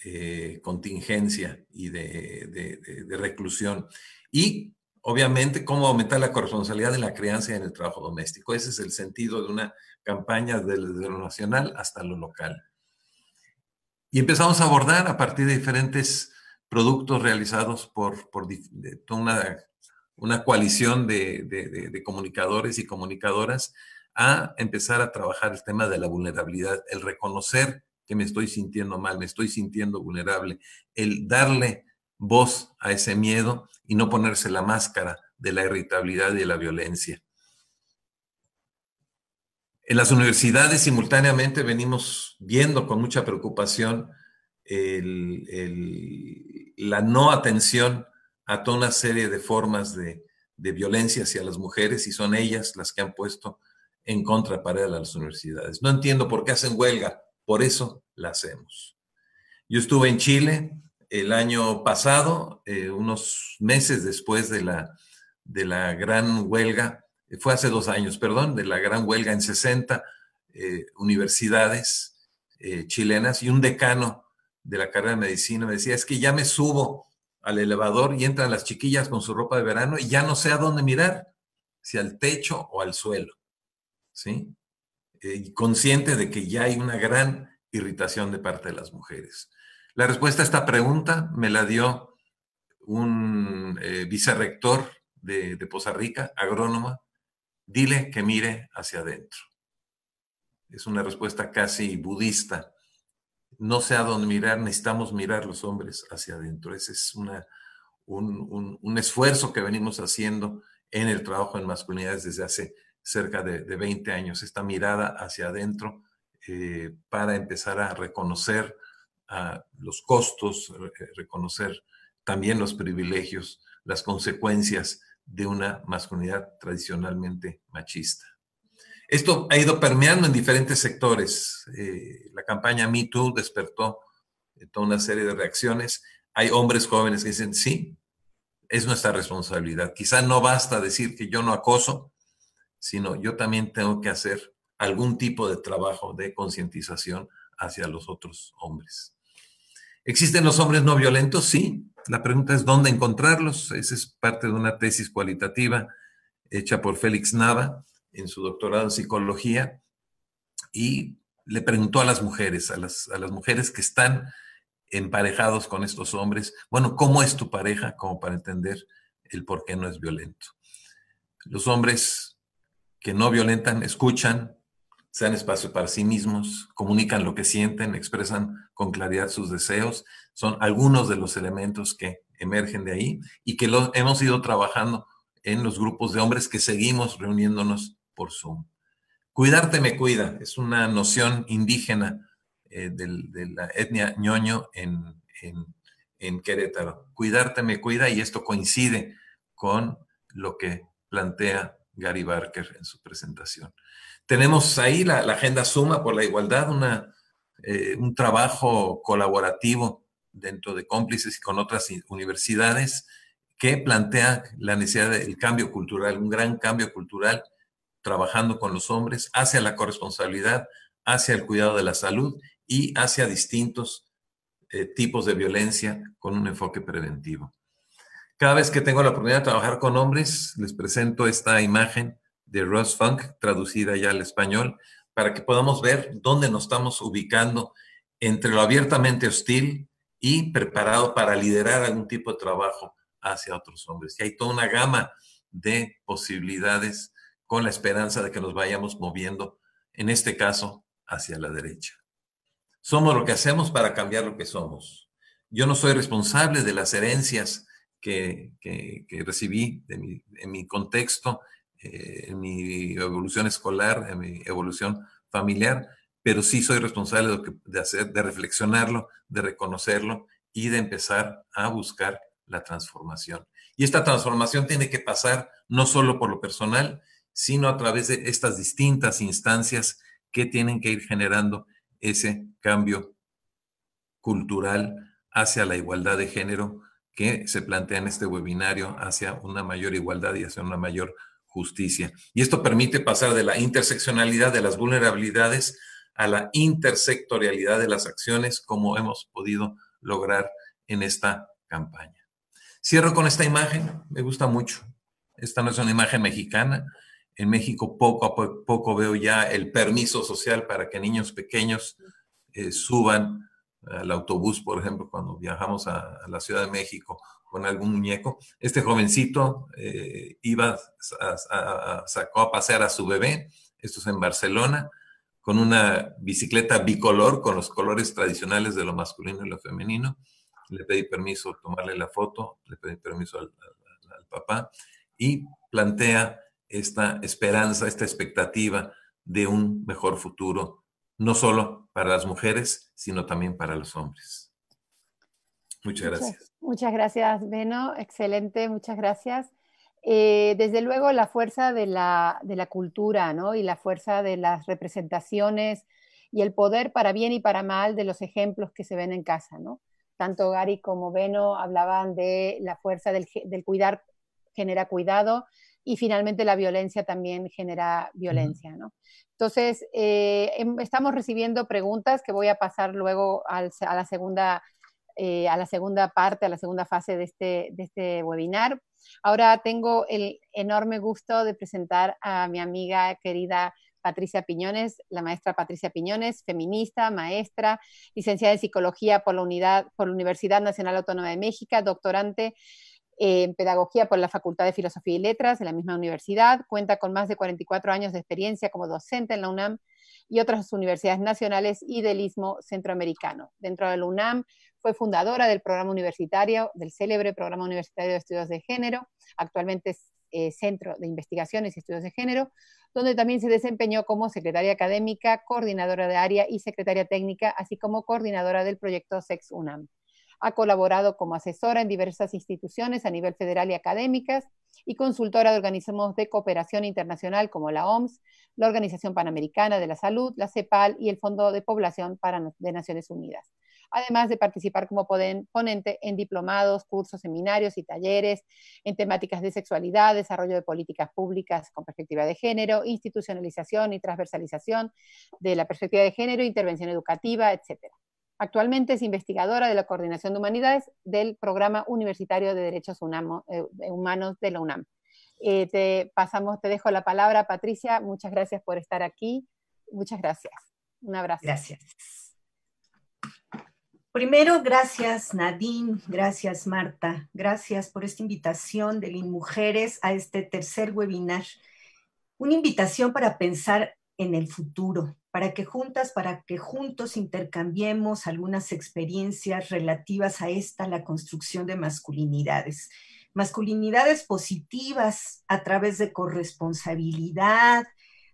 eh, contingencia y de, de reclusión? Y Obviamente, cómo aumentar la corresponsabilidad de la crianza en el trabajo doméstico. Ese es el sentido de una campaña desde lo nacional hasta lo local. Y empezamos a abordar a partir de diferentes productos realizados por, por una, coalición de comunicadores y comunicadoras a empezar a trabajar el tema de la vulnerabilidad, el reconocer que me estoy sintiendo mal, me estoy sintiendo vulnerable, el darle voz a ese miedo y no ponerse la máscara de la irritabilidad y de la violencia. En las universidades simultáneamente venimos viendo con mucha preocupación la no atención a toda una serie de formas de, violencia hacia las mujeres y son ellas las que han puesto en contra a las universidades. No entiendo por qué hacen huelga, por eso la hacemos. Yo estuve en Chile el año pasado, eh, unos meses después de la, gran huelga, eh, fue hace dos años, perdón, de la gran huelga en 60 eh, universidades chilenas y un decano de la carrera de medicina me decía, es que ya me subo al elevador y entran las chiquillas con su ropa de verano y ya no sé a dónde mirar, si al techo o al suelo, ¿sí? consciente de que ya hay una gran irritación de parte de las mujeres. La respuesta a esta pregunta me la dio un eh, vicerrector de, de Poza Rica, agrónoma. Dile que mire hacia adentro. Es una respuesta casi budista. No sé a dónde mirar, necesitamos mirar los hombres hacia adentro. Ese es un, esfuerzo que venimos haciendo en el trabajo en masculinidades desde hace cerca de, 20 años, esta mirada hacia adentro eh, para empezar a reconocer a los costos, eh, reconocer también los privilegios, las consecuencias de una masculinidad tradicionalmente machista. Esto ha ido permeando en diferentes sectores. Eh, la campaña Me Too despertó eh, toda una serie de reacciones. Hay hombres jóvenes que dicen, sí, es nuestra responsabilidad. Quizá no basta decir que yo no acoso, sino yo también tengo que hacer algún tipo de trabajo de concientización hacia los otros hombres. ¿Existen los hombres no violentos? Sí. La pregunta es dónde encontrarlos. Esa es parte de una tesis cualitativa hecha por Félix Nava en su doctorado en psicología y le preguntó a las mujeres, a las, mujeres que están emparejados con estos hombres, bueno, ¿cómo es tu pareja? Como para entender el por qué no es violento. Los hombres que no violentan escuchan, se dan espacio para sí mismos, comunican lo que sienten, expresan con claridad sus deseos. Son algunos de los elementos que emergen de ahí y que hemos ido trabajando en los grupos de hombres que seguimos reuniéndonos por Zoom. Cuidarte me cuida es una noción indígena eh, de la etnia ñoño en, Querétaro. Cuidarte me cuida y esto coincide con lo que plantea Gary Barker en su presentación. Tenemos ahí la, Agenda Suma por la Igualdad, una eh, un trabajo colaborativo dentro de cómplices y con otras universidades que plantea la necesidad del cambio cultural, un gran cambio cultural trabajando con los hombres hacia la corresponsabilidad, hacia el cuidado de la salud y hacia distintos eh, tipos de violencia con un enfoque preventivo. Cada vez que tengo la oportunidad de trabajar con hombres, les presento esta imagen de Ross Funk, traducida ya al español, para que podamos ver dónde nos estamos ubicando entre lo abiertamente hostil y preparado para liderar algún tipo de trabajo hacia otros hombres. Y hay toda una gama de posibilidades con la esperanza de que nos vayamos moviendo, en este caso, hacia la derecha. Somos lo que hacemos para cambiar lo que somos. Yo no soy responsable de las herencias que, recibí en mi contexto eh, en mi evolución escolar, en mi evolución familiar, pero sí soy responsable de, de, hacer, de reflexionarlo, de reconocerlo y de empezar a buscar la transformación. Y esta transformación tiene que pasar no solo por lo personal, sino a través de estas distintas instancias que tienen que ir generando ese cambio cultural hacia la igualdad de género que se plantea en este webinario, hacia una mayor igualdad y hacia una mayor justicia. Y esto permite pasar de la interseccionalidad de las vulnerabilidades a la intersectorialidad de las acciones, como hemos podido lograr en esta campaña. Cierro con esta imagen, me gusta mucho. Esta no es una imagen mexicana. En México poco a poco veo ya el permiso social para que niños pequeños eh, suban al autobús, por ejemplo, cuando viajamos a la Ciudad de México con algún muñeco. Este jovencito eh, iba a, sacó a pasear a su bebé, esto es en Barcelona, con una bicicleta bicolor, con los colores tradicionales de lo masculino y lo femenino. Le pedí permiso de tomarle la foto, le pedí permiso al, al papá y plantea esta esperanza, esta expectativa de un mejor futuro, no solo para las mujeres, sino también para los hombres. Muchas gracias. Muchas, gracias, Beno. Excelente, muchas gracias. Eh, desde luego, la fuerza de la, cultura ¿no? y la fuerza de las representaciones y el poder para bien y para mal de los ejemplos que se ven en casa. ¿no? Tanto Gary como Beno hablaban de la fuerza del, cuidar genera cuidado y finalmente la violencia también genera violencia. ¿no? Entonces, eh, em, estamos recibiendo preguntas que voy a pasar luego a la segunda eh, a la segunda parte, a la segunda fase de este, de este webinar. Ahora tengo el enorme gusto de presentar a mi amiga querida Patricia Piñones, la maestra Patricia Piñones, feminista, maestra, licenciada en psicología por la, por la Universidad Nacional Autónoma de México, doctorante en pedagogía por la Facultad de Filosofía y Letras de la misma universidad, cuenta con más de 44 años de experiencia como docente en la UNAM y otras universidades nacionales y del Istmo Centroamericano. Dentro de la UNAM fue fundadora del programa universitario, del célebre programa universitario de estudios de género, actualmente es eh, Centro de Investigaciones y Estudios de Género, donde también se desempeñó como secretaria académica, coordinadora de área y secretaria técnica, así como coordinadora del proyecto Sex UNAM. Ha colaborado como asesora en diversas instituciones a nivel federal y académicas y consultora de organismos de cooperación internacional como la OMS, la Organización Panamericana de la Salud, la CEPAL y el Fondo de Población de Naciones Unidas. Además de participar como ponente en diplomados, cursos, seminarios y talleres en temáticas de sexualidad, desarrollo de políticas públicas con perspectiva de género, institucionalización y transversalización de la perspectiva de género, intervención educativa, etcétera. Actualmente es investigadora de la Coordinación de Humanidades del Programa Universitario de Derechos eh, Humanos de la UNAM. Eh, te pasamos, te dejo la palabra, Patricia. Muchas gracias por estar aquí. Muchas gracias. Un abrazo. Gracias. Primero, gracias Nadine, gracias Marta, gracias por esta invitación de Mujeres a este tercer webinar. Una invitación para pensar en el futuro, para que juntas, para que juntos intercambiemos algunas experiencias relativas a esta, la construcción de masculinidades. Masculinidades positivas a través de corresponsabilidad,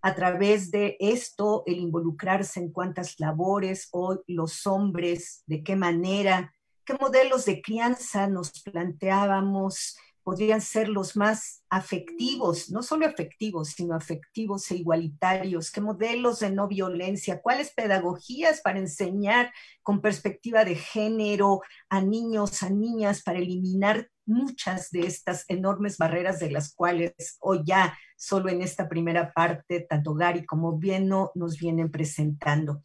a través de esto, el involucrarse en cuántas labores hoy los hombres, de qué manera, qué modelos de crianza nos planteábamos, podrían ser los más afectivos, no solo afectivos, sino afectivos e igualitarios, qué modelos de no violencia, cuáles pedagogías para enseñar con perspectiva de género a niños, a niñas, para eliminar muchas de estas enormes barreras de las cuales hoy ya solo en esta primera parte, tanto Gary como Veno nos vienen presentando.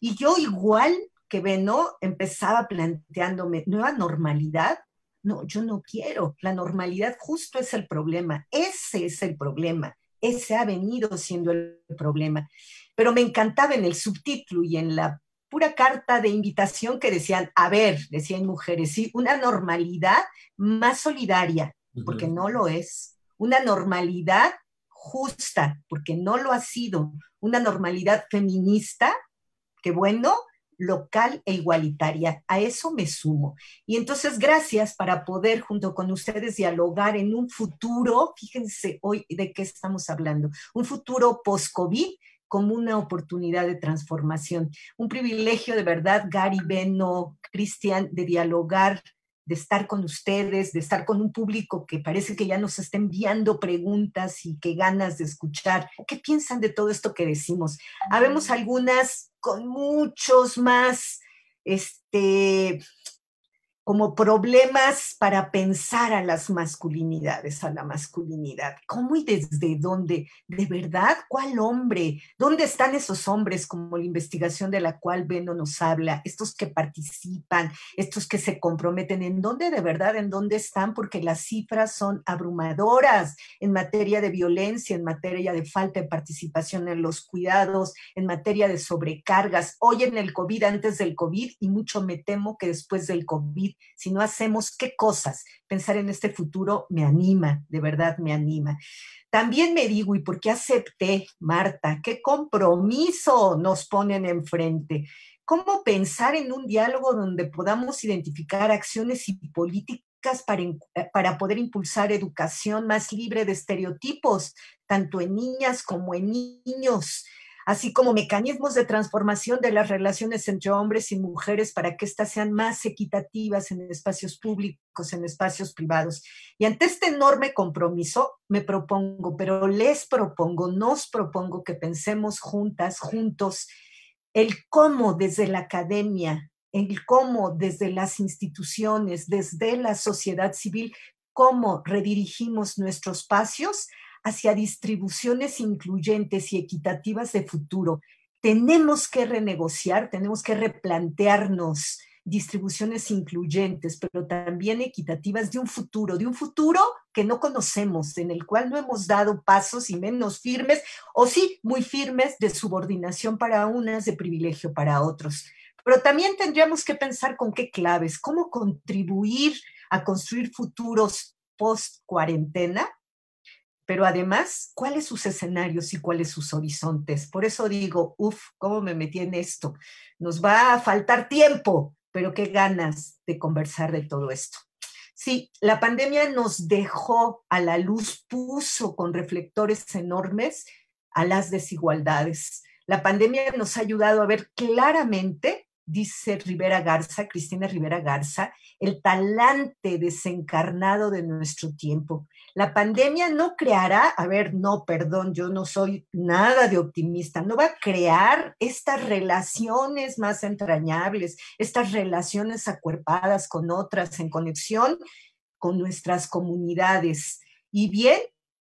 Y yo igual que Veno empezaba planteándome nueva normalidad, no, yo no quiero. La normalidad justo es el problema. Ese es el problema. Ese ha venido siendo el problema. Pero me encantaba en el subtítulo y en la pura carta de invitación que decían, a ver, decían mujeres, sí, una normalidad más solidaria, porque no lo es. Una normalidad justa, porque no lo ha sido. Una normalidad feminista, que bueno, local e igualitaria. A eso me sumo. Y entonces, gracias para poder junto con ustedes dialogar en un futuro, fíjense hoy de qué estamos hablando, un futuro post-COVID como una oportunidad de transformación. Un privilegio de verdad, Gary, Beno, Cristian, de dialogar de estar con ustedes, de estar con un público que parece que ya nos está enviando preguntas y que ganas de escuchar. ¿Qué piensan de todo esto que decimos? Habemos algunas con muchos más, este, como problemas para pensar a las masculinidades, a la masculinidad. ¿Cómo y desde dónde? ¿De verdad? ¿Cuál hombre? ¿Dónde están esos hombres como la investigación de la cual Beno nos habla? Estos que participan, estos que se comprometen, ¿en dónde de verdad, en dónde están? Porque las cifras son abrumadoras en materia de violencia, en materia de falta de participación en los cuidados, en materia de sobrecargas. Hoy en el COVID, antes del COVID y mucho me temo que después del COVID si no hacemos qué cosas. Pensar en este futuro me anima, de verdad me anima. También me digo, ¿y por qué acepté, Marta? ¿Qué compromiso nos ponen enfrente? ¿Cómo pensar en un diálogo donde podamos identificar acciones y políticas? Para, eh, para, poder impulsar educación más libre de estereotipos, tanto en niñas como en niños, así como mecanismos de transformación de las relaciones entre hombres y mujeres para que éstas sean más equitativas en espacios públicos, en espacios privados. Y ante este enorme compromiso, me propongo, pero les propongo, nos propongo que pensemos juntas, juntos, el cómo desde la academia, el cómo desde las instituciones, desde la sociedad civil, cómo redirigimos nuestros espacios hacia distribuciones incluyentes y equitativas de futuro. Tenemos que renegociar, tenemos que replantearnos distribuciones incluyentes, pero también equitativas de un futuro, de un futuro que no conocemos, en el cual no hemos dado pasos y menos firmes, o sí, muy firmes, de subordinación para unas, de privilegio para otros. Pero también tendríamos que pensar con qué claves, cómo contribuir a construir futuros post cuarentena pero además, ¿cuáles sus escenarios y cuáles sus horizontes? Por eso digo, uff, ¿cómo me metí en esto? Nos va a faltar tiempo, pero qué ganas de conversar de todo esto. Sí, la pandemia nos dejó a la luz, puso con reflectores enormes a las desigualdades. La pandemia nos ha ayudado a ver claramente, dice Rivera Garza, Cristina Rivera Garza, el talante desencarnado de nuestro tiempo. La pandemia no creará, a ver, no, perdón, yo no soy nada de optimista, no va a crear estas relaciones más entrañables, estas relaciones acuerpadas con otras en conexión con nuestras comunidades. Y bien,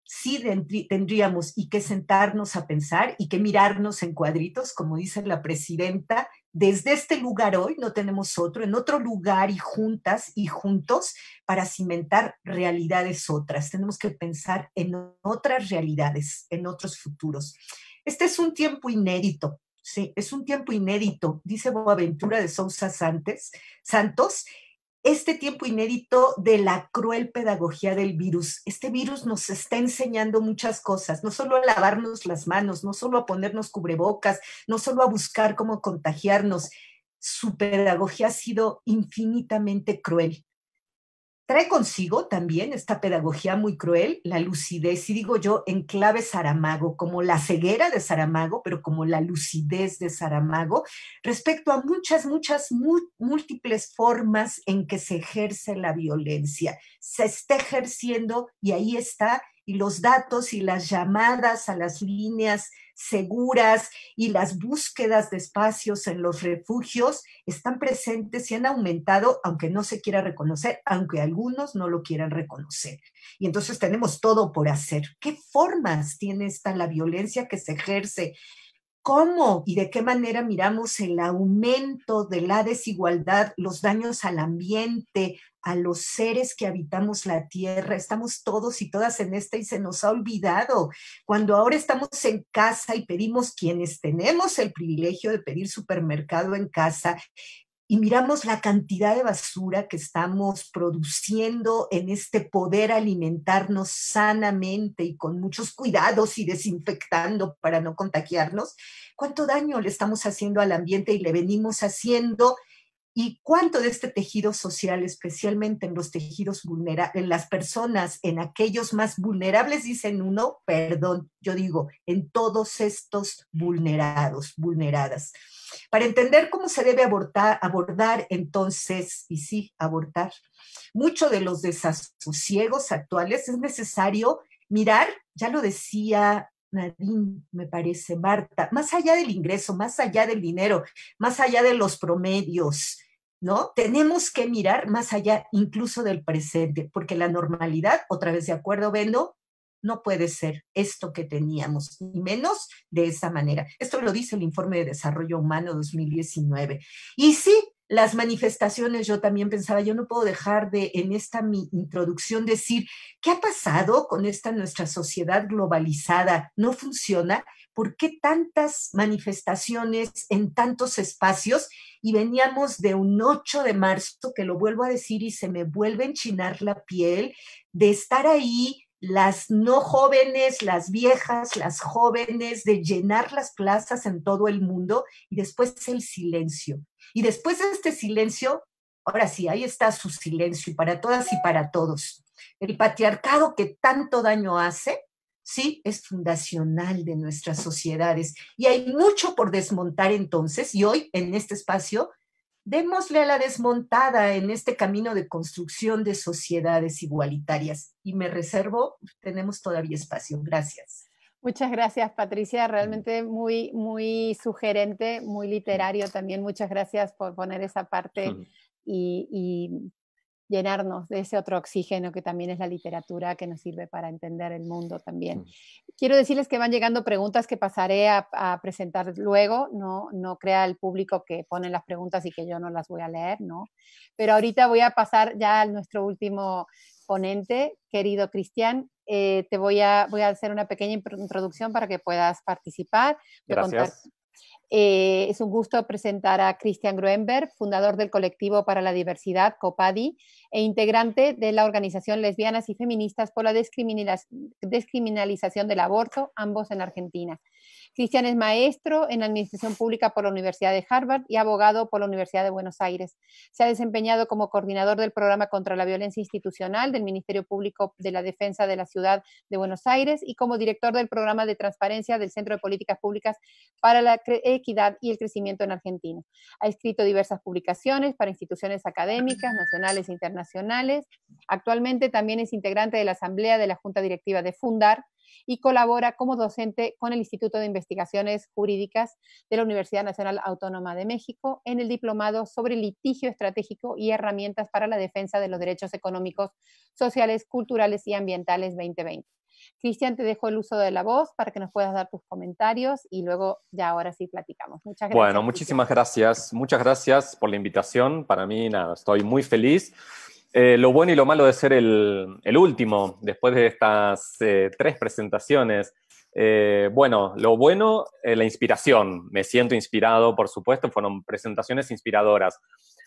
sí tendríamos y que sentarnos a pensar y que mirarnos en cuadritos, como dice la presidenta, desde este lugar hoy, no tenemos otro, en otro lugar y juntas y juntos para cimentar realidades otras. Tenemos que pensar en otras realidades, en otros futuros. Este es un tiempo inédito, sí, es un tiempo inédito, dice Boaventura de Sousa Santos, este tiempo inédito de la cruel pedagogía del virus. Este virus nos está enseñando muchas cosas, no solo a lavarnos las manos, no solo a ponernos cubrebocas, no solo a buscar cómo contagiarnos. Su pedagogía ha sido infinitamente cruel. Trae consigo también esta pedagogía muy cruel, la lucidez, y digo yo, en clave Saramago, como la ceguera de Saramago, pero como la lucidez de Saramago, respecto a muchas, muchas, múltiples formas en que se ejerce la violencia. Se está ejerciendo y ahí está y los datos y las llamadas a las líneas seguras y las búsquedas de espacios en los refugios están presentes y han aumentado, aunque no se quiera reconocer, aunque algunos no lo quieran reconocer. Y entonces tenemos todo por hacer. ¿Qué formas tiene esta la violencia que se ejerce? ¿Cómo y de qué manera miramos el aumento de la desigualdad, los daños al ambiente, a los seres que habitamos la tierra. Estamos todos y todas en esta y se nos ha olvidado. Cuando ahora estamos en casa y pedimos quienes tenemos el privilegio de pedir supermercado en casa, y miramos la cantidad de basura que estamos produciendo en este poder alimentarnos sanamente y con muchos cuidados y desinfectando para no contagiarnos, cuánto daño le estamos haciendo al ambiente y le venimos haciendo y cuánto de este tejido social, especialmente en los tejidos vulnerables, en las personas, en aquellos más vulnerables, dicen uno, perdón, yo digo, en todos estos vulnerados, vulneradas. Para entender cómo se debe abortar, abordar entonces, y sí, abortar, mucho de los desasosiegos actuales es necesario mirar, ya lo decía Nadine, me parece, Marta, más allá del ingreso, más allá del dinero, más allá de los promedios, ¿no? Tenemos que mirar más allá incluso del presente, porque la normalidad, otra vez de acuerdo, Vendo, no puede ser esto que teníamos, ni menos de esa manera. Esto lo dice el informe de desarrollo humano 2019. Y sí, las manifestaciones, yo también pensaba, yo no puedo dejar de en esta mi introducción decir, ¿qué ha pasado con esta nuestra sociedad globalizada? No funciona ¿Por qué tantas manifestaciones en tantos espacios? Y veníamos de un 8 de marzo, que lo vuelvo a decir y se me vuelve a enchinar la piel, de estar ahí las no jóvenes, las viejas, las jóvenes, de llenar las plazas en todo el mundo y después el silencio. Y después de este silencio, ahora sí, ahí está su silencio para todas y para todos. El patriarcado que tanto daño hace, ¿sí? Es fundacional de nuestras sociedades y hay mucho por desmontar entonces y hoy en este espacio démosle a la desmontada en este camino de construcción de sociedades igualitarias y me reservo, tenemos todavía espacio. Gracias. Muchas gracias, Patricia. Mm. Realmente muy, muy sugerente, muy literario también. Muchas gracias por poner esa parte mm. y, y llenarnos de ese otro oxígeno que también es la literatura que nos sirve para entender el mundo también. Quiero decirles que van llegando preguntas que pasaré a, presentar luego, no, no crea el público que pone las preguntas y que yo no las voy a leer, ¿no? Pero ahorita voy a pasar ya a nuestro último ponente, querido Cristian. Eh, te voy a, voy a hacer una pequeña introducción para que puedas participar. Gracias. Eh, es un gusto presentar a Christian Gruenberg, fundador del colectivo para la diversidad COPADI e integrante de la organización Lesbianas y Feministas por la Descriminalización del Aborto, ambos en Argentina. Cristian es maestro en Administración Pública por la Universidad de Harvard y abogado por la Universidad de Buenos Aires. Se ha desempeñado como coordinador del programa contra la violencia institucional del Ministerio Público de la Defensa de la Ciudad de Buenos Aires y como director del programa de transparencia del Centro de Políticas Públicas para la Equidad y el Crecimiento en Argentina. Ha escrito diversas publicaciones para instituciones académicas, nacionales e internacionales. Actualmente también es integrante de la Asamblea de la Junta Directiva de Fundar, y colabora como docente con el Instituto de Investigaciones Jurídicas de la Universidad Nacional Autónoma de México en el Diplomado sobre Litigio Estratégico y Herramientas para la Defensa de los Derechos Económicos, Sociales, Culturales y Ambientales 2020. Cristian, te dejo el uso de la voz para que nos puedas dar tus comentarios y luego ya ahora sí platicamos. Muchas gracias. Bueno, muchísimas gracias. Muchas gracias por la invitación. Para mí, nada, estoy muy feliz. Eh, lo bueno y lo malo de ser el, último, después de estas eh, tres presentaciones. Eh, bueno, lo bueno, la inspiración. Me siento inspirado, por supuesto, fueron presentaciones inspiradoras.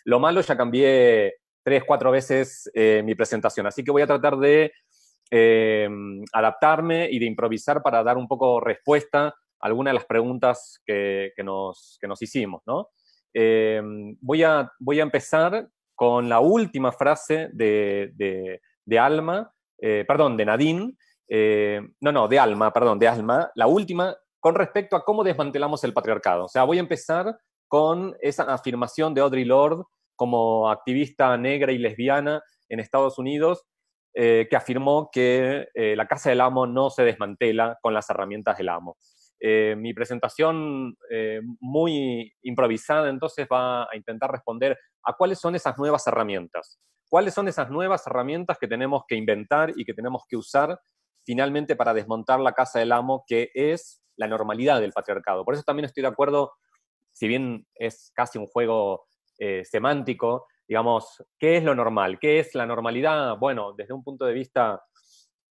Lo malo, ya cambié tres, cuatro veces mi presentación, así que voy a tratar de em, adaptarme y de improvisar para dar un poco respuesta a alguna de las preguntas que, nos, que nos, hicimos, ¿no? Em, voy, a, voy a empezar con la última frase de, Alma, eh, perdón, de Nadine, eh, no, no, de Alma, perdón, de Alma, la última con respecto a cómo desmantelamos el patriarcado. O sea, voy a empezar con esa afirmación de Audre Lord, como activista negra y lesbiana en Estados Unidos, eh, que afirmó que la casa del amo no se desmantela con las herramientas del amo. Eh, mi presentación eh, muy improvisada entonces va a intentar responder a cuáles son esas nuevas herramientas, cuáles son esas nuevas herramientas que tenemos que inventar y que tenemos que usar finalmente para desmontar la casa del amo que es la normalidad del patriarcado. Por eso también estoy de acuerdo, si bien es casi un juego eh, semántico, digamos, ¿qué es lo normal? ¿Qué es la normalidad? Bueno, desde un punto de vista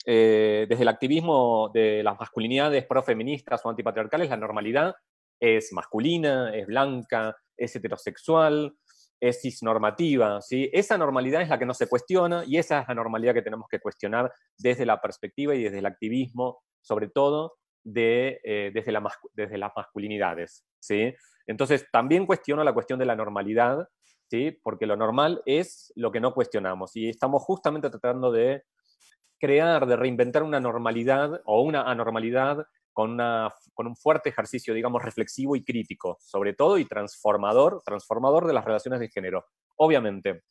eh, desde el activismo de las masculinidades profeministas o antipatriarcales, la normalidad es masculina, es blanca, es heterosexual, es cisnormativa. ¿sí? Esa normalidad es la que no se cuestiona y esa es la normalidad que tenemos que cuestionar desde la perspectiva y desde el activismo, sobre todo de, eh, desde, la, desde, las masculinidades. ¿sí? Entonces, también cuestiono la cuestión de la normalidad, ¿sí? porque lo normal es lo que no cuestionamos y estamos justamente tratando de crear, de reinventar una normalidad o una anormalidad con, un fuerte ejercicio, digamos, reflexivo y crítico, sobre todo, y transformador, transformador de las relaciones de género, obviamente.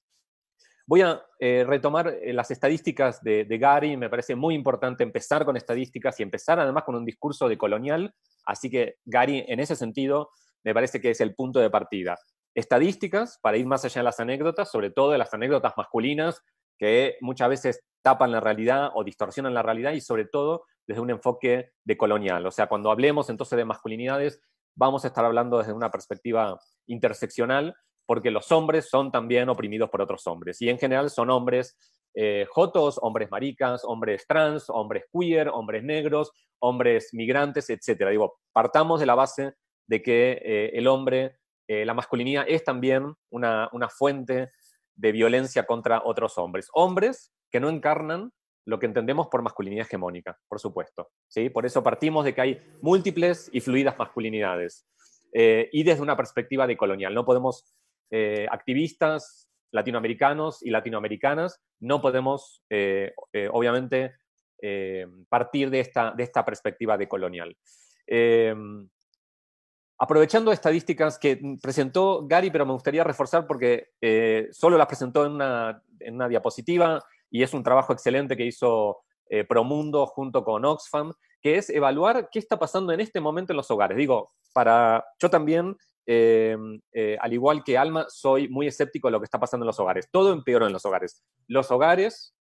Voy a eh, retomar eh, las estadísticas de, de, Gary, me parece muy importante empezar con estadísticas y empezar además con un discurso de colonial, así que Gary, en ese sentido, me parece que es el punto de partida. Estadísticas, para ir más allá de las anécdotas, sobre todo de las anécdotas masculinas, que muchas veces tapan la realidad o distorsionan la realidad y sobre todo desde un enfoque de colonial. O sea, cuando hablemos entonces de masculinidades, vamos a estar hablando desde una perspectiva interseccional, porque los hombres son también oprimidos por otros hombres. Y en general son hombres eh, jotos, hombres maricas, hombres trans, hombres queer, hombres negros, hombres migrantes, etc. Digo, partamos de la base de que eh, el hombre, eh, la masculinidad es también una, una fuente de violencia contra otros hombres. Hombres que no encarnan lo que entendemos por masculinidad hegemónica, por supuesto. ¿sí? Por eso partimos de que hay múltiples y fluidas masculinidades. Eh, y desde una perspectiva decolonial. No podemos, eh, activistas latinoamericanos y latinoamericanas, no podemos, eh, obviamente, partir de esta, de esta perspectiva decolonial. Aprovechando estadísticas que presentó Gary, pero me gustaría reforzar porque eh, solo las presentó en una, diapositiva y es un trabajo excelente que hizo eh, Promundo junto con Oxfam, que es evaluar qué está pasando en este momento en los hogares. Digo, para yo también, eh, al igual que Alma, soy muy escéptico de lo que está pasando en los hogares. Todo empeoró en los hogares. Los hogares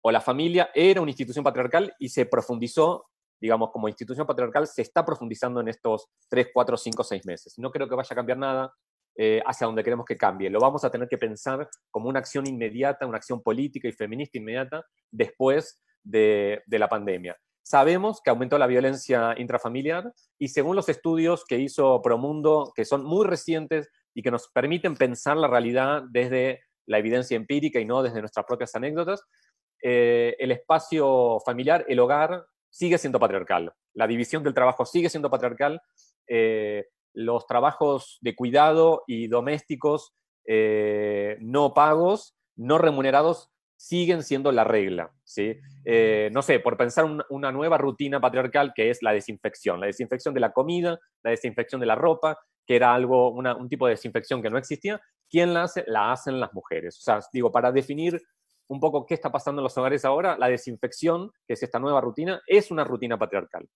o la familia era una institución patriarcal y se profundizó digamos, como institución patriarcal se está profundizando en estos 3, 4, 5, 6 meses. No creo que vaya a cambiar nada eh, hacia donde queremos que cambie. Lo vamos a tener que pensar como una acción inmediata, una acción política y feminista inmediata después de, la pandemia. Sabemos que aumentó la violencia intrafamiliar y según los estudios que hizo Promundo, que son muy recientes y que nos permiten pensar la realidad desde la evidencia empírica y no desde nuestras propias anécdotas, eh, el espacio familiar, el hogar, sigue siendo patriarcal. La división del trabajo sigue siendo patriarcal. Eh, los trabajos de cuidado y domésticos eh, no pagos, no remunerados, siguen siendo la regla. ¿sí? Eh, no sé, por pensar una nueva rutina patriarcal que es la desinfección, la desinfección de la comida, la desinfección de la ropa, que era algo, un tipo de desinfección que no existía, ¿quién la hace? La hacen las mujeres. O sea, digo, para definir un poco qué está pasando en los hogares ahora, la desinfección, que es esta nueva rutina, es una rutina patriarcal.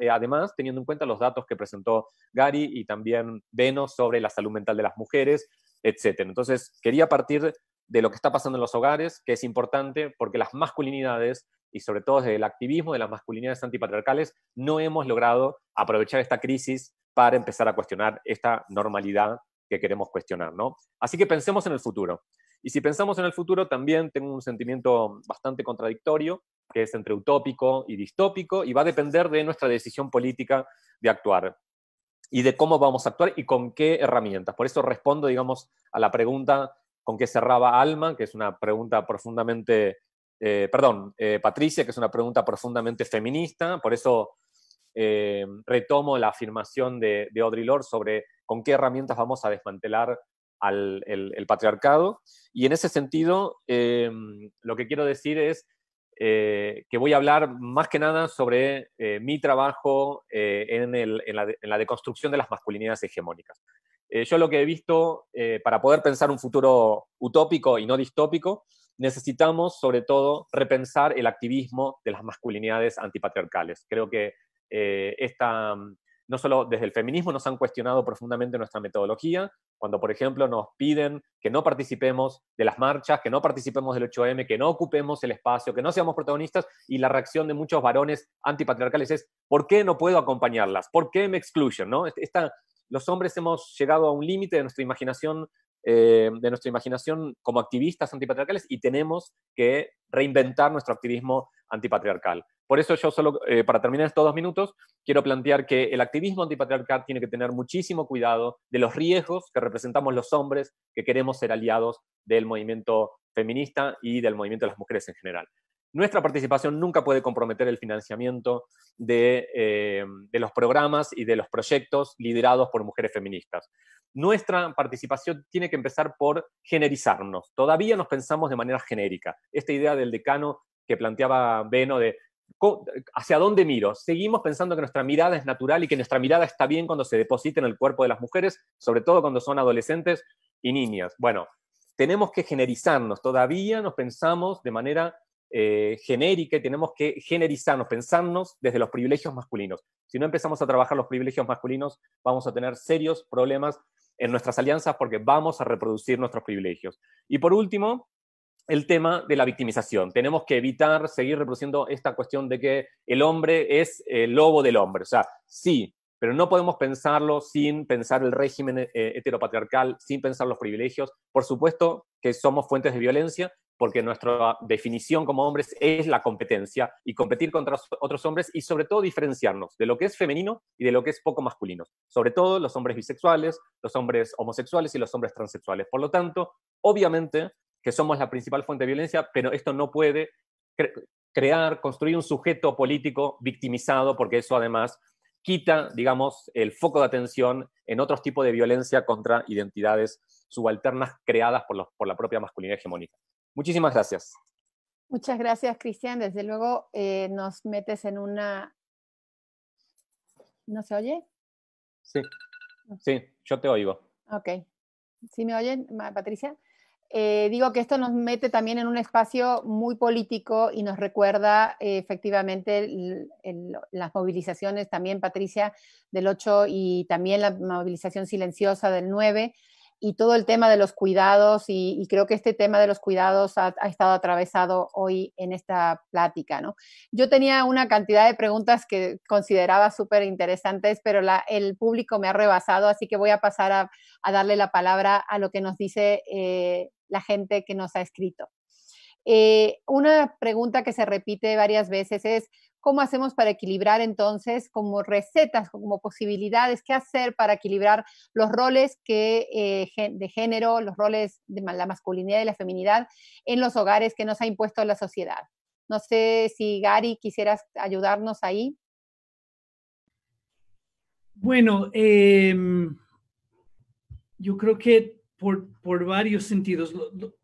Eh, además, teniendo en cuenta los datos que presentó Gary y también Beno sobre la salud mental de las mujeres, etcétera. Entonces, quería partir de lo que está pasando en los hogares, que es importante porque las masculinidades y sobre todo desde el activismo de las masculinidades antipatriarcales, no hemos logrado aprovechar esta crisis para empezar a cuestionar esta normalidad que queremos cuestionar, ¿no? Así que pensemos en el futuro. Y si pensamos en el futuro, también tengo un sentimiento bastante contradictorio, que es entre utópico y distópico, y va a depender de nuestra decisión política de actuar y de cómo vamos a actuar y con qué herramientas. Por eso respondo, digamos, a la pregunta con que cerraba Alma, que es una pregunta profundamente, eh, perdón, eh, Patricia, que es una pregunta profundamente feminista, por eso eh, retomo la afirmación de, de Lorde sobre con qué herramientas vamos a desmantelar al el, patriarcado. Y en ese sentido, em, lo que quiero decir es eh, que voy a hablar más que nada sobre eh, mi trabajo eh, en, la en, la, deconstrucción de las masculinidades hegemónicas. yo lo que he visto, para poder pensar un futuro utópico y no distópico, necesitamos sobre todo repensar el activismo de las masculinidades antipatriarcales. Creo que esta, no solo desde el feminismo nos han cuestionado profundamente nuestra metodología, cuando por ejemplo nos piden que no participemos de las marchas, que no participemos del 8M, que no ocupemos el espacio, que no seamos protagonistas, y la reacción de muchos varones antipatriarcales es, ¿por qué no puedo acompañarlas? ¿Por qué me excluyen? los hombres hemos llegado a un límite de nuestra imaginación. Eh, de nuestra imaginación como activistas antipatriarcales y tenemos que reinventar nuestro activismo antipatriarcal. Por eso yo solo, eh, para terminar estos dos minutos, quiero plantear que el activismo antipatriarcal tiene que tener muchísimo cuidado de los riesgos que representamos los hombres que queremos ser aliados del movimiento feminista y del movimiento de las mujeres en general. Nuestra participación nunca puede comprometer el financiamiento de, eh, de los programas y de los proyectos liderados por mujeres feministas. Nuestra participación tiene que empezar por generizarnos. Todavía nos pensamos de manera genérica. Esta idea del decano que planteaba Beno de hacia dónde miro. Seguimos pensando que nuestra mirada es natural y que nuestra mirada está bien cuando se deposita en el cuerpo de las mujeres, sobre todo cuando son adolescentes y niñas. Bueno, tenemos que generizarnos, todavía nos pensamos de manera eh, genérica y tenemos que generizarnos, pensarnos desde los privilegios masculinos. Si no empezamos a trabajar los privilegios masculinos, vamos a tener serios problemas en nuestras alianzas porque vamos a reproducir nuestros privilegios. Y por último, el tema de la victimización. Tenemos que evitar seguir reproduciendo esta cuestión de que el hombre es el lobo del hombre. O sea, sí, pero no podemos pensarlo sin pensar el régimen eh, heteropatriarcal, sin pensar los privilegios. Por supuesto que somos fuentes de violencia porque nuestra definición como hombres es la competencia y competir contra otros hombres y sobre todo diferenciarnos de lo que es femenino y de lo que es poco masculino. Sobre todo los hombres bisexuales, los hombres homosexuales y los hombres transexuales. Por lo tanto, obviamente que somos la principal fuente de violencia, pero esto no puede crear, construir un sujeto político victimizado, porque eso además quita, digamos, el foco de atención en otros tipos de violencia contra identidades subalternas creadas por, los, por la propia masculinidad hegemónica. Muchísimas gracias. Muchas gracias, Cristian. Desde luego eh, nos metes en una... ¿No se oye? Sí. Sí, yo te oigo. Ok. ¿Sí me oyen, Patricia? Eh, digo que esto nos mete también en un espacio muy político y nos recuerda eh, efectivamente las movilizaciones también, Patricia, del 8 y también la movilización silenciosa del 9 y todo el tema de los cuidados y, creo que este tema de los cuidados ha, estado atravesado hoy en esta plática. ¿no? Yo tenía una cantidad de preguntas que consideraba súper interesantes, pero la, el público me ha rebasado, así que voy a pasar a, darle la palabra a lo que nos dice. Eh, la gente que nos ha escrito. Eh, una pregunta que se repite varias veces es, ¿cómo hacemos para equilibrar entonces como recetas, como posibilidades, qué hacer para equilibrar los roles que, eh, de género, los roles de la masculinidad y la feminidad en los hogares que nos ha impuesto la sociedad? No sé si Gary quisieras ayudarnos ahí. Bueno, em, yo creo que por, varios sentidos.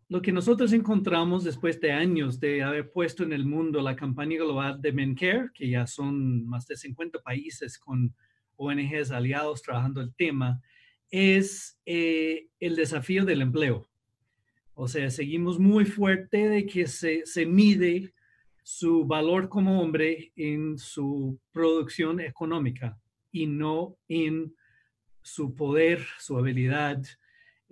Lo, que nosotros encontramos después de años de haber puesto en el mundo la campaña global de Mencare, que ya son más de 50 países con ONGs aliados trabajando el tema, es eh, el desafío del empleo. O sea, seguimos muy fuerte de que se, se mide su valor como hombre en su producción económica y no en su poder, su habilidad,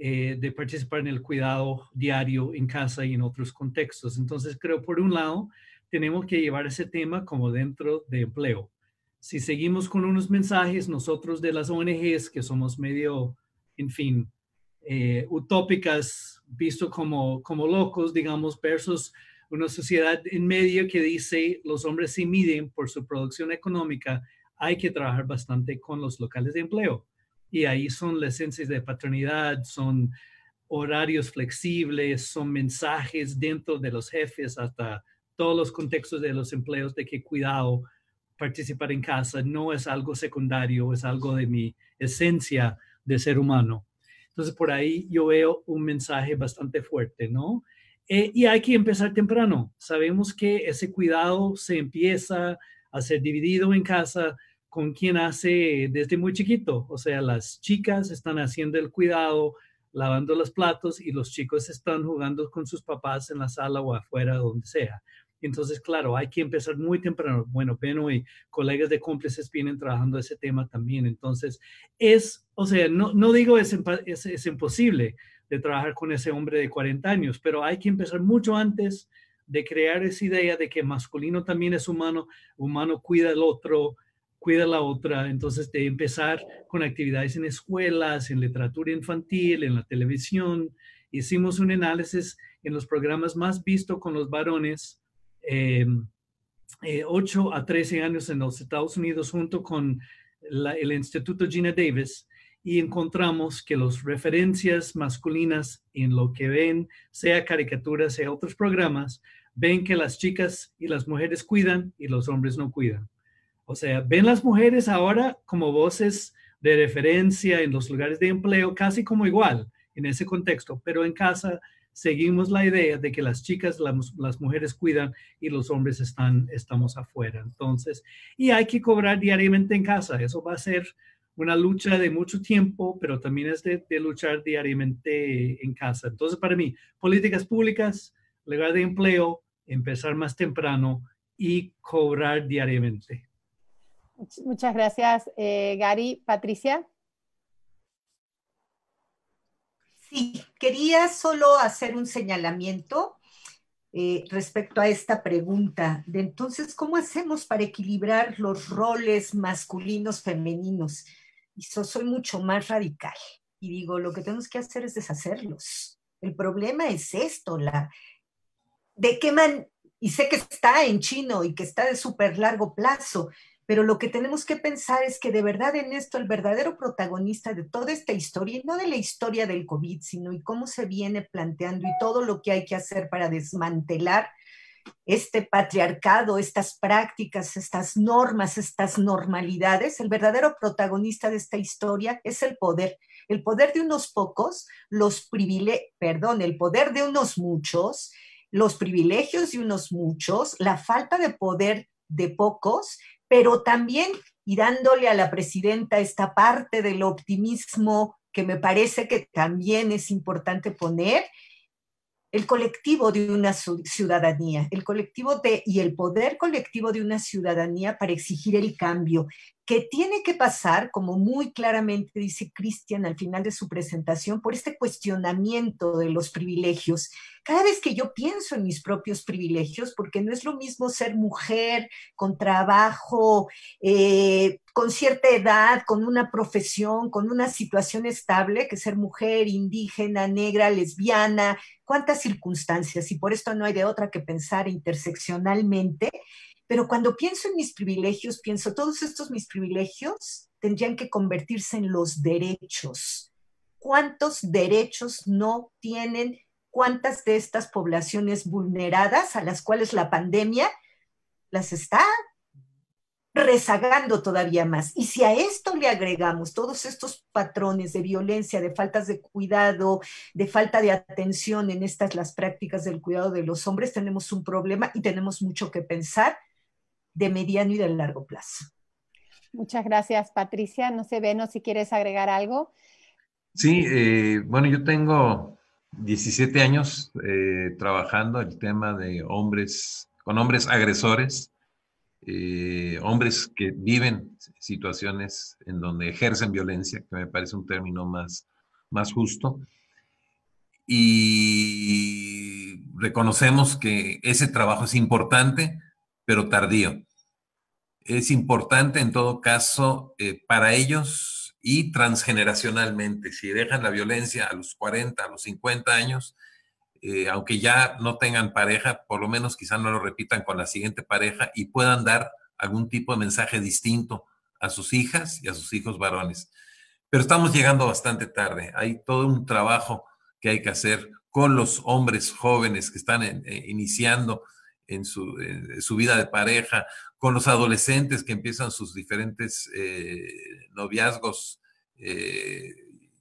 eh, de participar en el cuidado diario en casa y en otros contextos. Entonces, creo, por un lado, tenemos que llevar ese tema como dentro de empleo. Si seguimos con unos mensajes, nosotros de las ONGs, que somos medio, en fin, eh, utópicas, visto como, como locos, digamos, versus una sociedad en medio que dice los hombres se miden por su producción económica, hay que trabajar bastante con los locales de empleo y ahí son las de paternidad, son horarios flexibles, son mensajes dentro de los jefes hasta todos los contextos de los empleos de que cuidado, participar en casa no es algo secundario, es algo de mi esencia de ser humano. Entonces por ahí yo veo un mensaje bastante fuerte, ¿no? Eh, y hay que empezar temprano. Sabemos que ese cuidado se empieza a ser dividido en casa con quien hace desde muy chiquito. O sea, las chicas están haciendo el cuidado, lavando los platos y los chicos están jugando con sus papás en la sala o afuera, donde sea. Entonces, claro, hay que empezar muy temprano. Bueno, Beno y colegas de cómplices vienen trabajando ese tema también. Entonces, es, o sea, no, no digo es, es, imposible de trabajar con ese hombre de 40 años, pero hay que empezar mucho antes de crear esa idea de que masculino también es humano, humano cuida al otro, cuida la otra. Entonces, de empezar con actividades en escuelas, en literatura infantil, en la televisión. Hicimos un análisis en los programas más vistos con los varones, 8 eh, eh, a 13 años en los Estados Unidos, junto con el Instituto Gina Davis, y encontramos que las referencias masculinas en lo que ven, sea caricaturas, sea otros programas, ven que las chicas y las mujeres cuidan y los hombres no cuidan. O sea, ven las mujeres ahora como voces de referencia en los lugares de empleo, casi como igual en ese contexto, pero en casa seguimos la idea de que las chicas, las, mujeres cuidan y los hombres están, estamos afuera. Entonces, y hay que cobrar diariamente en casa. Eso va a ser una lucha de mucho tiempo, pero también es de, luchar diariamente en casa. Entonces, para mí, políticas públicas, legal de empleo, empezar más temprano y cobrar diariamente. Muchas gracias, eh, Gary. Patricia. Sí, quería solo hacer un señalamiento eh, respecto a esta pregunta de entonces, ¿cómo hacemos para equilibrar los roles masculinos, femeninos? Y yo soy mucho más radical y digo, lo que tenemos que hacer es deshacerlos. El problema es esto, la, de qué man, y sé que está en chino y que está de súper largo plazo, pero lo que tenemos que pensar es que de verdad en esto el verdadero protagonista de toda esta historia, y no de la historia del COVID, sino y cómo se viene planteando y todo lo que hay que hacer para desmantelar este patriarcado, estas prácticas, estas normas, estas normalidades, el verdadero protagonista de esta historia es el poder. El poder de unos pocos, los privilegios, perdón, el poder de unos muchos, los privilegios de unos muchos, la falta de poder de pocos pero también y dándole a la presidenta esta parte del optimismo que me parece que también es importante poner, el colectivo de una ciudadanía, el colectivo de, y el poder colectivo de una ciudadanía para exigir el cambio que tiene que pasar, como muy claramente dice Cristian al final de su presentación, por este cuestionamiento de los privilegios. Cada vez que yo pienso en mis propios privilegios, porque no es lo mismo ser mujer con trabajo, eh, con cierta edad, con una profesión, con una situación estable, que ser mujer, indígena, negra, lesbiana, cuántas circunstancias, y por esto no hay de otra que pensar interseccionalmente pero cuando pienso en mis privilegios, pienso, todos estos mis privilegios tendrían que convertirse en los derechos. ¿Cuántos derechos no tienen cuántas de estas poblaciones vulneradas a las cuales la pandemia las está rezagando todavía más. Y si a esto le agregamos todos estos patrones de violencia, de faltas de cuidado, de falta de atención en estas las prácticas del cuidado de los hombres, tenemos un problema y tenemos mucho que pensar de mediano y de largo plazo. Muchas gracias, Patricia. No sé, Beno, si quieres agregar algo. Sí, eh, bueno, yo tengo 17 años eh, trabajando el tema de hombres, con hombres agresores, eh, hombres que viven situaciones en donde ejercen violencia, que me parece un término más, más justo. Y reconocemos que ese trabajo es importante, pero tardío. Es importante en todo caso eh, para ellos y transgeneracionalmente. Si dejan la violencia a los 40, a los 50 años, eh, aunque ya no tengan pareja, por lo menos quizá no lo repitan con la siguiente pareja y puedan dar algún tipo de mensaje distinto a sus hijas y a sus hijos varones. Pero estamos llegando bastante tarde. Hay todo un trabajo que hay que hacer con los hombres jóvenes que están eh, iniciando en su, vida de pareja, con los adolescentes que empiezan sus diferentes eh, noviazgos, eh,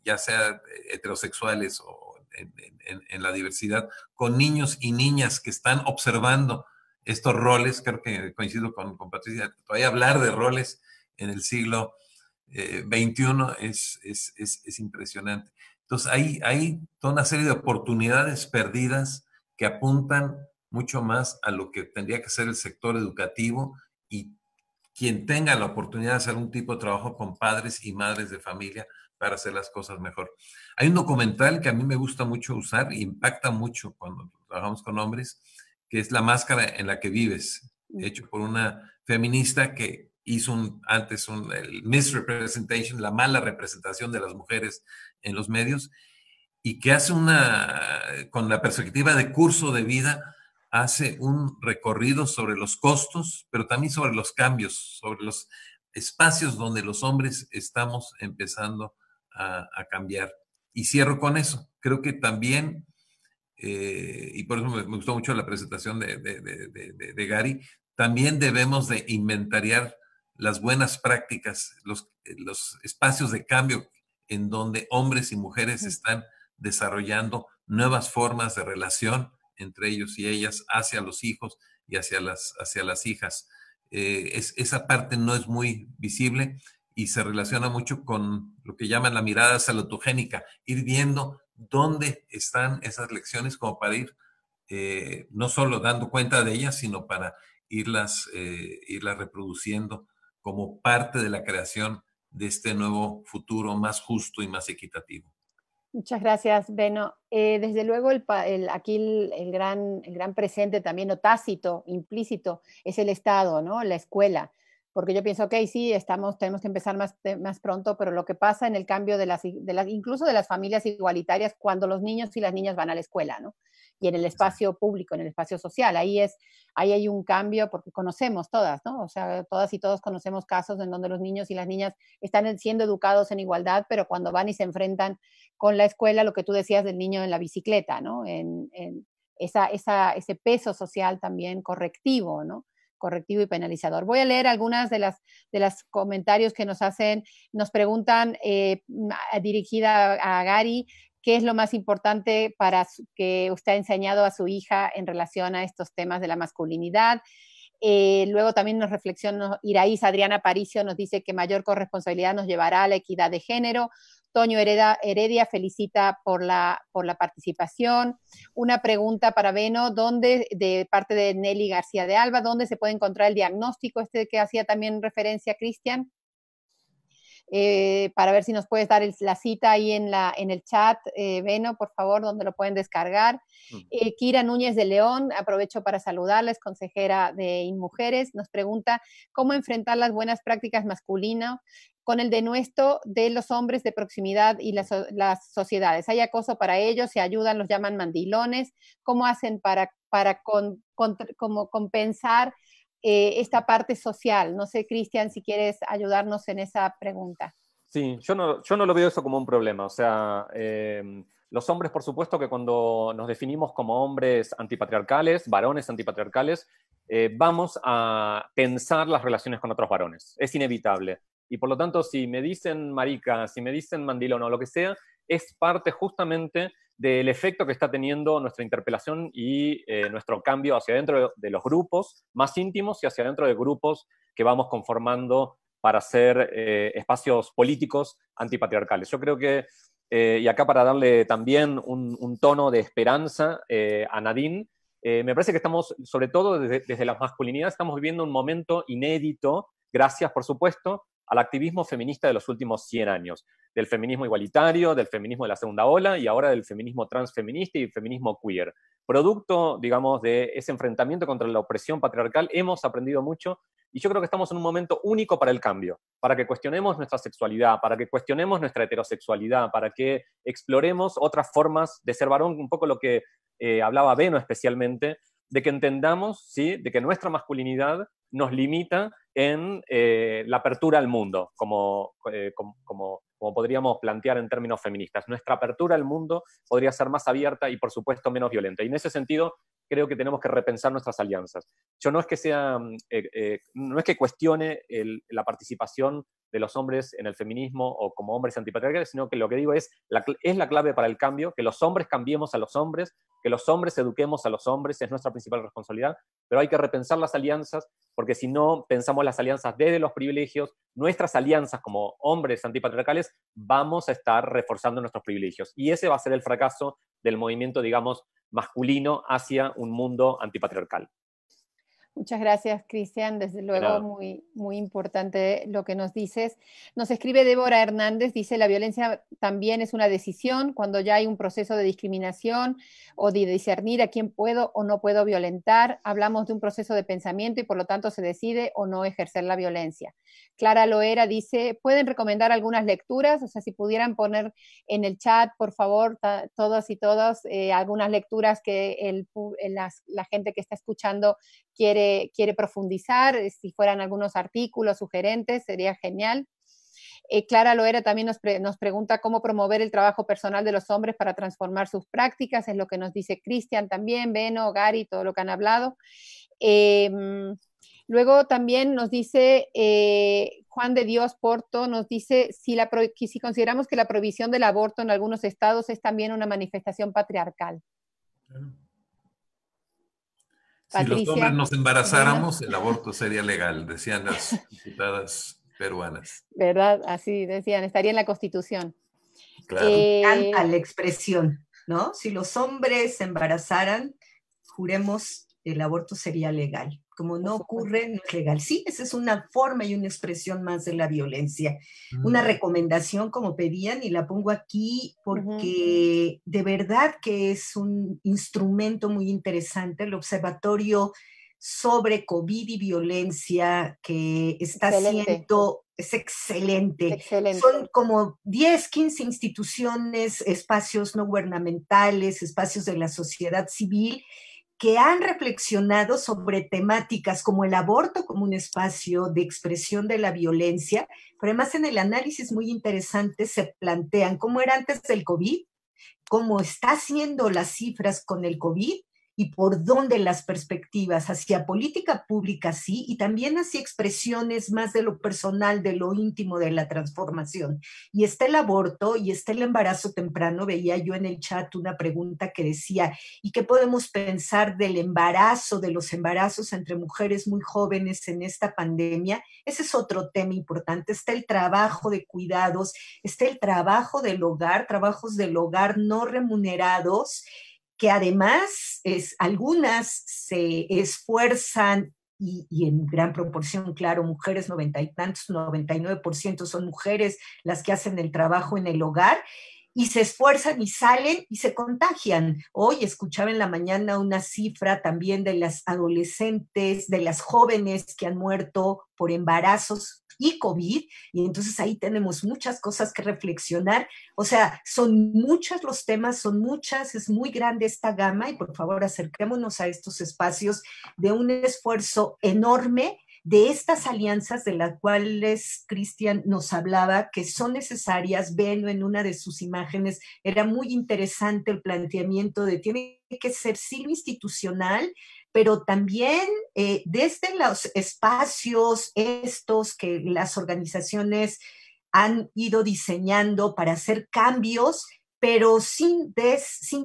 ya sea heterosexuales o en, la diversidad, con niños y niñas que están observando estos roles, creo que coincido con, Patricia, todavía hablar de roles en el siglo XXI eh, es, es, impresionante. Entonces, hay, hay toda una serie de oportunidades perdidas que apuntan mucho más a lo que tendría que ser el sector educativo y quien tenga la oportunidad de hacer un tipo de trabajo con padres y madres de familia para hacer las cosas mejor. Hay un documental que a mí me gusta mucho usar, y impacta mucho cuando trabajamos con hombres, que es La máscara en la que vives, mm. hecho por una feminista que hizo un, antes un el misrepresentation, la mala representación de las mujeres en los medios, y que hace una, con la perspectiva de curso de vida, hace un recorrido sobre los costos, pero también sobre los cambios, sobre los espacios donde los hombres estamos empezando a, cambiar. Y cierro con eso. Creo que también, eh, y por eso me, gustó mucho la presentación de, Gary, también debemos de inventariar las buenas prácticas, los, eh, los espacios de cambio en donde hombres y mujeres están desarrollando nuevas formas de relación, entre ellos y ellas hacia los hijos y hacia las, hacia las hijas. Eh, esa parte no es muy visible y se relaciona mucho con lo que llaman la mirada salutogénica, ir viendo dónde están esas lecciones como para ir eh, no solo dando cuenta de ellas, sino para irlas, eh, irlas reproduciendo como parte de la creación de este nuevo futuro más justo y más equitativo. Muchas gracias, Beno. Eh, desde luego, el, el, aquí el, gran, el gran presente también, o tácito, implícito, es el Estado, ¿no? la escuela porque yo pienso, que sí, estamos, tenemos que empezar eh, más, pronto, pero lo que pasa en el cambio de las, incluso de las familias igualitarias, cuando los niños y las niñas van a la escuela, ¿no? Y en el espacio público, en el espacio social, ahí es, ahí hay un cambio, porque conocemos todas, ¿no? O sea, todas y todos conocemos casos en donde los niños y las niñas están siendo educados en igualdad, pero cuando van y se enfrentan con la escuela, lo que tú decías del niño en la bicicleta, ¿no? En, ese peso social también correctivo, ¿no? correctivo y penalizador. Voy a leer algunas de las de los comentarios que nos hacen, nos preguntan eh, dirigida a Gary, ¿qué es lo más importante para que usted ha enseñado a su hija en relación a estos temas de la masculinidad? Eh, luego también nos reflexionó Iraís Adriana Paricio, nos dice que mayor corresponsabilidad nos llevará a la equidad de género. Toño Hereda, Heredia felicita por la, por la participación. Una pregunta para Beno, ¿dónde, de parte de Nelly García de Alba, dónde se puede encontrar el diagnóstico este que hacía también referencia Cristian? Eh, para ver si nos puedes dar la cita ahí en, el chat, veno, eh, por favor, donde lo pueden descargar. Eh, Kira Núñez de León, aprovecho para saludarles, consejera de InMujeres, nos pregunta cómo enfrentar las buenas prácticas masculinas con el denuesto de los hombres de proximidad y las, sociedades. Hay acoso para ellos, se ayudan, los llaman mandilones. ¿Cómo hacen para, compensar eh, esta parte social. No sé, Cristian, si quieres ayudarnos en esa pregunta. Sí, yo no, yo no lo veo eso como un problema. O sea, eh, los hombres, por supuesto, que cuando nos definimos como hombres antipatriarcales, varones antipatriarcales, eh, vamos a pensar las relaciones con otros varones. Es inevitable. Y por lo tanto, si me dicen marica, si me dicen mandilón o lo que sea, es parte justamente del efecto que está teniendo nuestra interpelación y eh, nuestro cambio hacia dentro de los grupos más íntimos y hacia dentro de grupos que vamos conformando para hacer eh, espacios políticos antipatriarcales. Yo creo que, eh, y acá para darle también un, tono de esperanza a Nadine, me parece que estamos, sobre todo desde, desde las masculinidades, estamos viviendo un momento inédito, gracias por supuesto al activismo feminista de los últimos 100 años del feminismo igualitario, del feminismo de la segunda ola y ahora del feminismo transfeminista y feminismo queer. Producto, digamos, de ese enfrentamiento contra la opresión patriarcal, hemos aprendido mucho y yo creo que estamos en un momento único para el cambio, para que cuestionemos nuestra sexualidad, para que cuestionemos nuestra heterosexualidad, para que exploremos otras formas de ser varón, un poco lo que eh, hablaba Beno especialmente, de que entendamos, ¿sí? de que nuestra masculinidad nos limita en eh, la apertura al mundo, como, eh, como, como, como podríamos plantear en términos feministas. Nuestra apertura al mundo podría ser más abierta y, por supuesto, menos violenta. Y en ese sentido, creo que tenemos que repensar nuestras alianzas. Yo no es que sea, mm, eh, eh, no es que cuestione la participación de los hombres en el feminismo o como hombres antipatriarcales, sino que lo que digo es, es la clave para el cambio, que los hombres cambiemos a los hombres, que los hombres eduquemos a los hombres, es nuestra principal responsabilidad, pero hay que repensar las alianzas, porque si no pensamos las alianzas desde los privilegios, nuestras alianzas como hombres antipatriarcales, vamos a estar reforzando nuestros privilegios. Y ese va a ser el fracaso del movimiento, digamos, masculino hacia un mundo antipatriarcal. Muchas gracias, Cristian. Desde luego, muy, muy importante lo que nos dices. Nos escribe Débora Hernández, dice, la violencia también es una decisión cuando ya hay un proceso de discriminación o de discernir a quién puedo o no puedo violentar. Hablamos de un proceso de pensamiento y por lo tanto se decide o no ejercer la violencia. Clara Loera dice, ¿pueden recomendar algunas lecturas? O sea, si pudieran poner en el chat, por favor, todos y todas, eh, algunas lecturas que eh, la gente que está escuchando quiere quiere, profundizar, eh, si fueran algunos artículos sugerentes, sería genial. Eh, Clara Loera también nos, pregunta cómo promover el trabajo personal de los hombres para transformar sus prácticas, es lo que nos dice Cristian también, Beno, Gary, todo lo que han hablado. Em, luego también nos dice eh, Juan de Dios Porto, nos dice si, la si consideramos que la prohibición del aborto en algunos estados es también una manifestación patriarcal. Si los hombres nos embarazáramos, el aborto sería legal, decían las diputadas peruanas. ¿Verdad? Así decían, estaría en la Constitución. Claro. Eh, Canta la expresión, ¿no? Si los hombres se embarazaran, juremos el aborto sería legal. Como no ocurre, no es legal. Sí, esa es una forma y una expresión más de la violencia. Una mm. recomendación, como pedían, y la pongo aquí porque de verdad que es un instrumento muy interesante, el observatorio sobre COVID y violencia que está haciendo, es excelente. excelente. Son como 10, 15 instituciones, espacios no gubernamentales, espacios de la sociedad civil que han reflexionado sobre temáticas como el aborto como un espacio de expresión de la violencia, pero además en el análisis muy interesante se plantean cómo era antes del COVID, cómo está haciendo las cifras con el COVID y por dónde las perspectivas hacia política pública, sí, y también hacia expresiones más de lo personal, de lo íntimo, de la transformación. Y está el aborto y está el embarazo temprano. Veía yo en el chat una pregunta que decía, ¿y qué podemos pensar del embarazo, de los embarazos entre mujeres muy jóvenes en esta pandemia? Ese es otro tema importante. Está el trabajo de cuidados, está el trabajo del hogar, trabajos del hogar no remunerados que además es, algunas se esfuerzan y, en gran proporción, claro, mujeres, noventa y tantos, noventa y por ciento son mujeres las que hacen el trabajo en el hogar y se esfuerzan y salen y se contagian. Hoy escuchaba en la mañana una cifra también de las adolescentes, de las jóvenes que han muerto por embarazos y COVID, y entonces ahí tenemos muchas cosas que reflexionar. O sea, son muchos los temas, son muchas, es muy grande esta gama y por favor acerquémonos a estos espacios de un esfuerzo enorme de estas alianzas de las cuales Cristian nos hablaba, que son necesarias, ven en una de sus imágenes, era muy interesante el planteamiento de tiene que ser silo institucional, pero también eh, desde los espacios estos que las organizaciones han ido diseñando para hacer cambios, pero sin,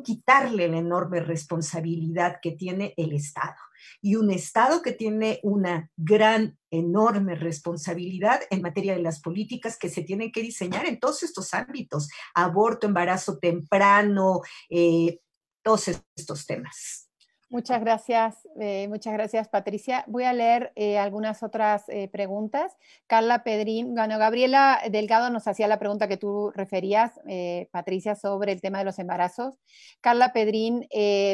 quitarle la enorme responsabilidad que tiene el Estado. Y un Estado que tiene una gran, enorme responsabilidad en materia de las políticas que se tienen que diseñar en todos estos ámbitos, aborto, embarazo temprano, eh, todos estos temas. Muchas gracias, eh, muchas gracias Patricia. Voy a leer eh, algunas otras eh, preguntas. Carla Pedrín, bueno, Gabriela Delgado nos hacía la pregunta que tú referías, Patricia, sobre el tema de los embarazos. Carla Pedrín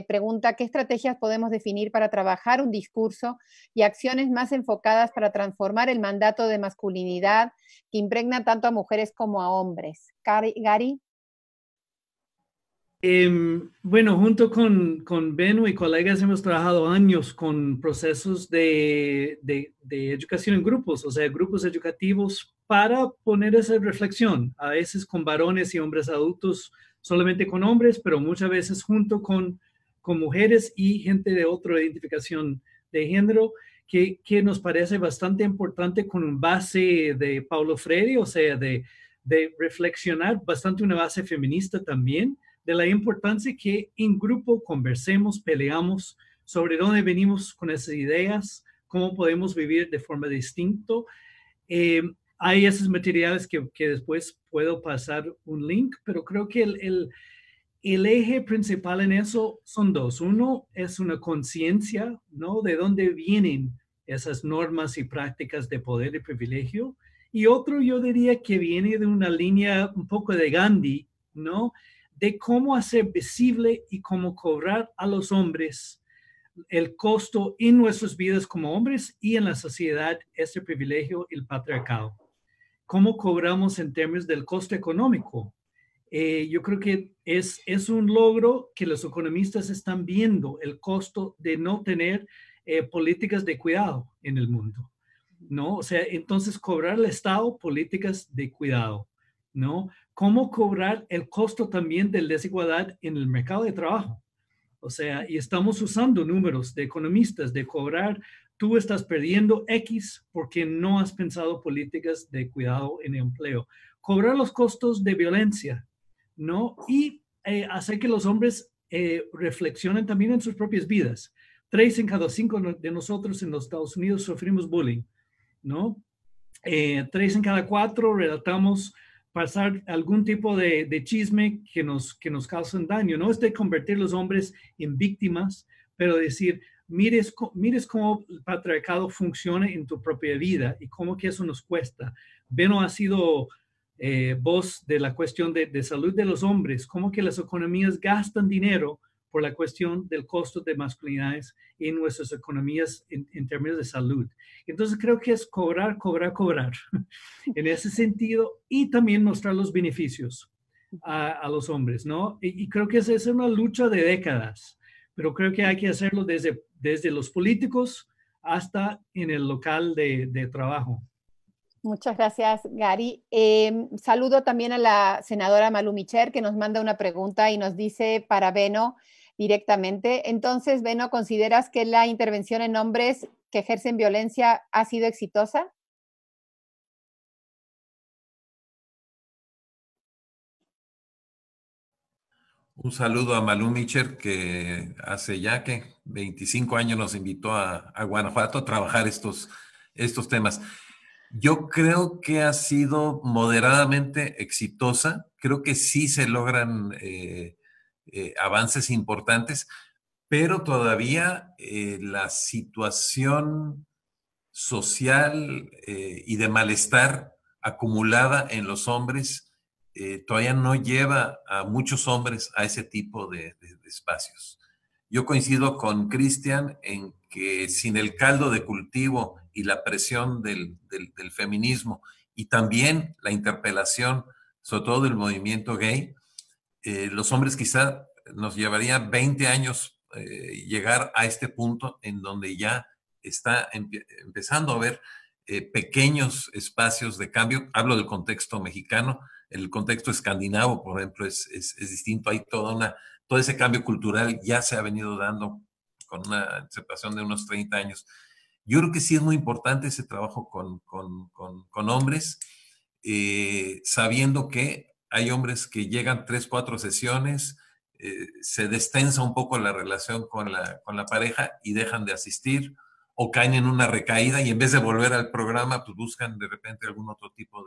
pregunta, ¿qué estrategias podemos definir para trabajar un discurso y acciones más enfocadas para transformar el mandato de masculinidad que impregna tanto a mujeres como a hombres? Gary, Em, bueno, junto con, con Beno y colegas hemos trabajado años con procesos de, educación en grupos, o sea, grupos educativos para poner esa reflexión, a veces con varones y hombres adultos, solamente con hombres, pero muchas veces junto con, mujeres y gente de otra identificación de género, que, nos parece bastante importante con un base de Paulo Freire, o sea, de reflexionar bastante una base feminista también de la importancia que en grupo conversemos, peleamos sobre dónde venimos con esas ideas, cómo podemos vivir de forma distinta. Eh, hay esos materiales que, después puedo pasar un link, pero creo que el, el eje principal en eso son dos. Uno es una conciencia, ¿no? De dónde vienen esas normas y prácticas de poder y privilegio. Y otro yo diría que viene de una línea un poco de Gandhi, ¿no? de cómo hacer visible y cómo cobrar a los hombres el costo en nuestras vidas como hombres y en la sociedad este privilegio el patriarcado. ¿Cómo cobramos en términos del costo económico? Eh, yo creo que es, es un logro que los economistas están viendo, el costo de no tener eh, políticas de cuidado en el mundo, ¿no? O sea, entonces cobrar al Estado políticas de cuidado, ¿no? cómo cobrar el costo también de la desigualdad en el mercado de trabajo. O sea, y estamos usando números de economistas de cobrar, tú estás perdiendo X porque no has pensado políticas de cuidado en empleo. Cobrar los costos de violencia, ¿no? Y eh, hacer que los hombres eh, reflexionen también en sus propias vidas. Tres en cada cinco de nosotros en los Estados Unidos sufrimos bullying, ¿no? Eh, tres en cada cuatro relatamos pasar algún tipo de, chisme que nos, que nos causen daño. No es de convertir los hombres en víctimas, pero decir, mires, mires cómo el patriarcado funciona en tu propia vida y cómo que eso nos cuesta. Beno ha sido eh, voz de la cuestión de, de, salud de los hombres, cómo que las economías gastan dinero por la cuestión del costo de masculinidades en nuestras economías en, términos de salud. Entonces creo que es cobrar, cobrar, cobrar en ese sentido y también mostrar los beneficios a, los hombres, ¿no? Y, creo que esa es una lucha de décadas, pero creo que hay que hacerlo desde, desde los políticos hasta en el local de, de trabajo. Muchas gracias, Gary. Em, saludo también a la senadora Malu Micher, que nos manda una pregunta y nos dice para Beno directamente. Entonces, Beno, ¿consideras que la intervención en hombres que ejercen violencia ha sido exitosa? Un saludo a Malú Micher, que hace ya que 25 años nos invitó a, a Guanajuato a trabajar estos, estos temas. Yo creo que ha sido moderadamente exitosa. Creo que sí se logran eh, eh, avances importantes, pero todavía eh, la situación social y de malestar acumulada en los hombres todavía no lleva a muchos hombres a ese tipo de, de espacios. Yo coincido con Cristian en que sin el caldo de cultivo y la presión del, feminismo y también la interpelación, sobre todo del movimiento gay, eh, los hombres quizá nos llevaría 20 años eh, llegar a este punto en donde ya está empezando a haber eh, pequeños espacios de cambio. Hablo del contexto mexicano, el contexto escandinavo, por ejemplo, es, distinto. Hay toda una, todo ese cambio cultural ya se ha venido dando con una separación de unos 30 años. Yo creo que sí es muy importante ese trabajo con, con, con, hombres, eh, sabiendo que hay hombres que llegan tres, cuatro sesiones, eh, se destensa un poco la relación con la, con la pareja y dejan de asistir o caen en una recaída y en vez de volver al programa, pues buscan de repente algún otro tipo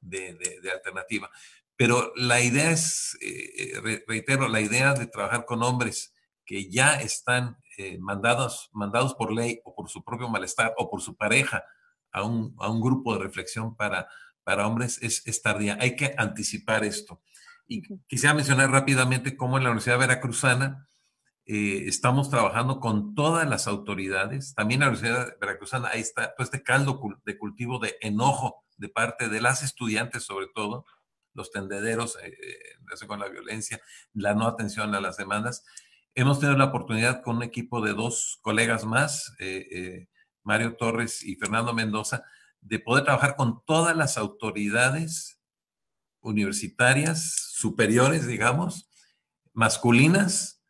de, de, alternativa. Pero la idea es, eh, reitero, la idea de trabajar con hombres que ya están eh, mandados, mandados por ley o por su propio malestar o por su pareja a un, grupo de reflexión para, para hombres es, es, tardía. Hay que anticipar esto. Y quisiera mencionar rápidamente cómo en la Universidad Veracruzana eh, estamos trabajando con todas las autoridades. También en la Universidad Veracruzana ahí está todo este caldo de cultivo de enojo de parte de las estudiantes, sobre todo, los tendederos eh, con la violencia, la no atención a las demandas. Hemos tenido la oportunidad con un equipo de dos colegas más, eh, eh, Mario Torres y Fernando Mendoza, de poder trabajar con todas las autoridades universitarias, superiores, digamos, masculinas,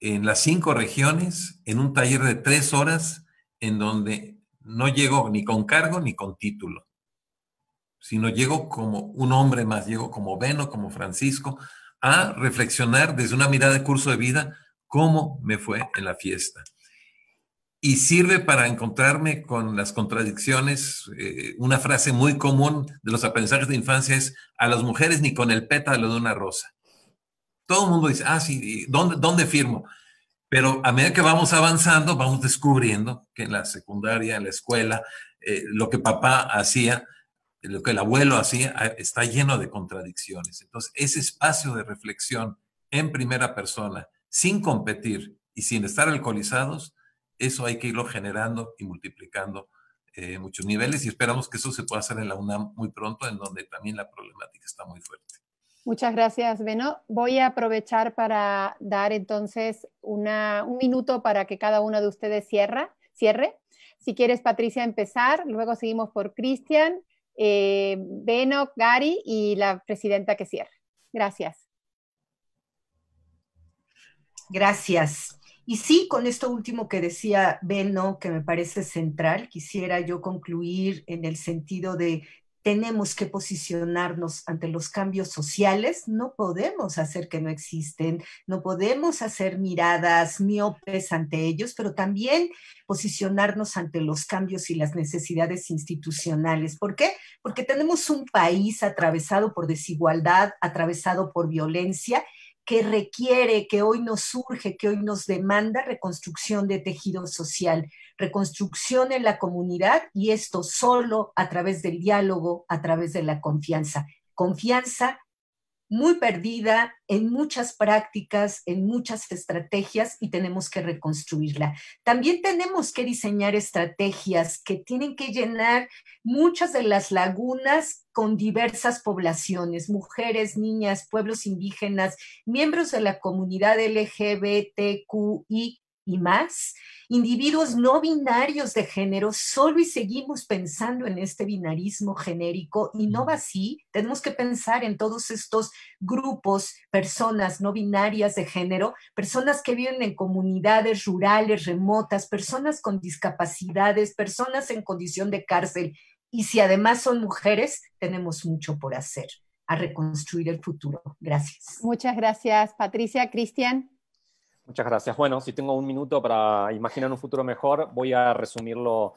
en las cinco regiones, en un taller de tres horas, en donde no llego ni con cargo ni con título, sino llego como un hombre más, llego como Veno, como Francisco, a reflexionar desde una mirada de curso de vida cómo me fue en la fiesta. Y sirve para encontrarme con las contradicciones. Eh, una frase muy común de los aprendizajes de infancia es, a las mujeres ni con el pétalo de una rosa. Todo el mundo dice, ah, sí, ¿dónde, firmo? Pero a medida que vamos avanzando, vamos descubriendo que en la secundaria, en la escuela, eh, lo que papá hacía, lo que el abuelo hacía, ah, está lleno de contradicciones. Entonces, ese espacio de reflexión en primera persona sin competir y sin estar alcoholizados, eso hay que irlo generando y multiplicando eh, muchos niveles y esperamos que eso se pueda hacer en la UNAM muy pronto, en donde también la problemática está muy fuerte. Muchas gracias, Beno. Voy a aprovechar para dar entonces un minuto para que cada uno de ustedes cierra, cierre. Si quieres, Patricia, empezar, luego seguimos por Cristian, eh, Beno, Gary y la presidenta que cierre. Gracias. Gracias. Y sí, con esto último que decía Beno, que me parece central, quisiera yo concluir en el sentido de tenemos que posicionarnos ante los cambios sociales, no podemos hacer que no existen, no podemos hacer miradas miopes ante ellos, pero también posicionarnos ante los cambios y las necesidades institucionales. ¿Por qué? Porque tenemos un país atravesado por desigualdad, atravesado por violencia que requiere, que hoy nos surge, que hoy nos demanda reconstrucción de tejido social, reconstrucción en la comunidad y esto solo a través del diálogo, a través de la confianza. Confianza muy perdida en muchas prácticas, en muchas estrategias y tenemos que reconstruirla. También tenemos que diseñar estrategias que tienen que llenar muchas de las lagunas con diversas poblaciones, mujeres, niñas, pueblos indígenas, miembros de la comunidad LGBTQI y más, individuos no binarios de género, solo y seguimos pensando en este binarismo genérico y no va así. Tenemos que pensar en todos estos grupos, personas no binarias de género, personas que viven en comunidades rurales, remotas, personas con discapacidades, personas en condición de cárcel. Y si además son mujeres, tenemos mucho por hacer a reconstruir el futuro. Gracias. Muchas gracias, Patricia. Cristian. Muchas gracias. Bueno, si tengo un minuto para imaginar un futuro mejor, voy a resumirlo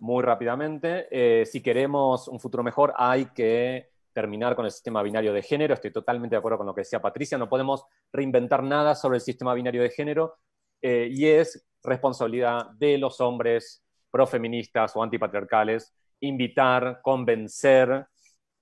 muy rápidamente. Eh, si queremos un futuro mejor, hay que terminar con el sistema binario de género. Estoy totalmente de acuerdo con lo que decía Patricia. No podemos reinventar nada sobre el sistema binario de género eh, y es responsabilidad de los hombres profeministas o antipatriarcales invitar, convencer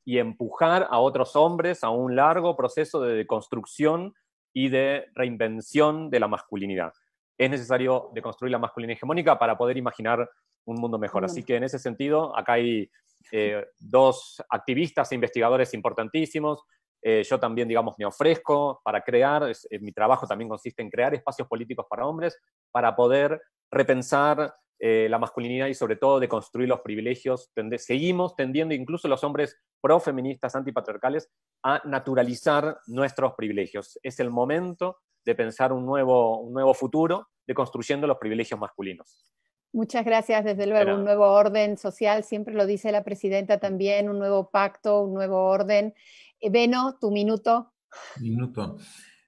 y empujar a otros hombres a un largo proceso de construcción y de reinvención de la masculinidad. Es necesario deconstruir la masculinidad hegemónica para poder imaginar un mundo mejor. Así que en ese sentido, acá hay eh, dos activistas e investigadores importantísimos. Eh, yo también, digamos, me ofrezco para crear, eh, mi trabajo también consiste en crear espacios políticos para hombres, para poder repensar eh, la masculinidad y sobre todo de construir los privilegios. seguimos tendiendo, incluso los hombres profeministas, antipatriarcales, a naturalizar nuestros privilegios. Es el momento de pensar un nuevo, un nuevo futuro, de construyendo los privilegios masculinos. Muchas gracias, desde luego, un nuevo orden social, siempre lo dice la presidenta también, un nuevo pacto, un nuevo orden. Eh, Beno, tu minuto. Minuto.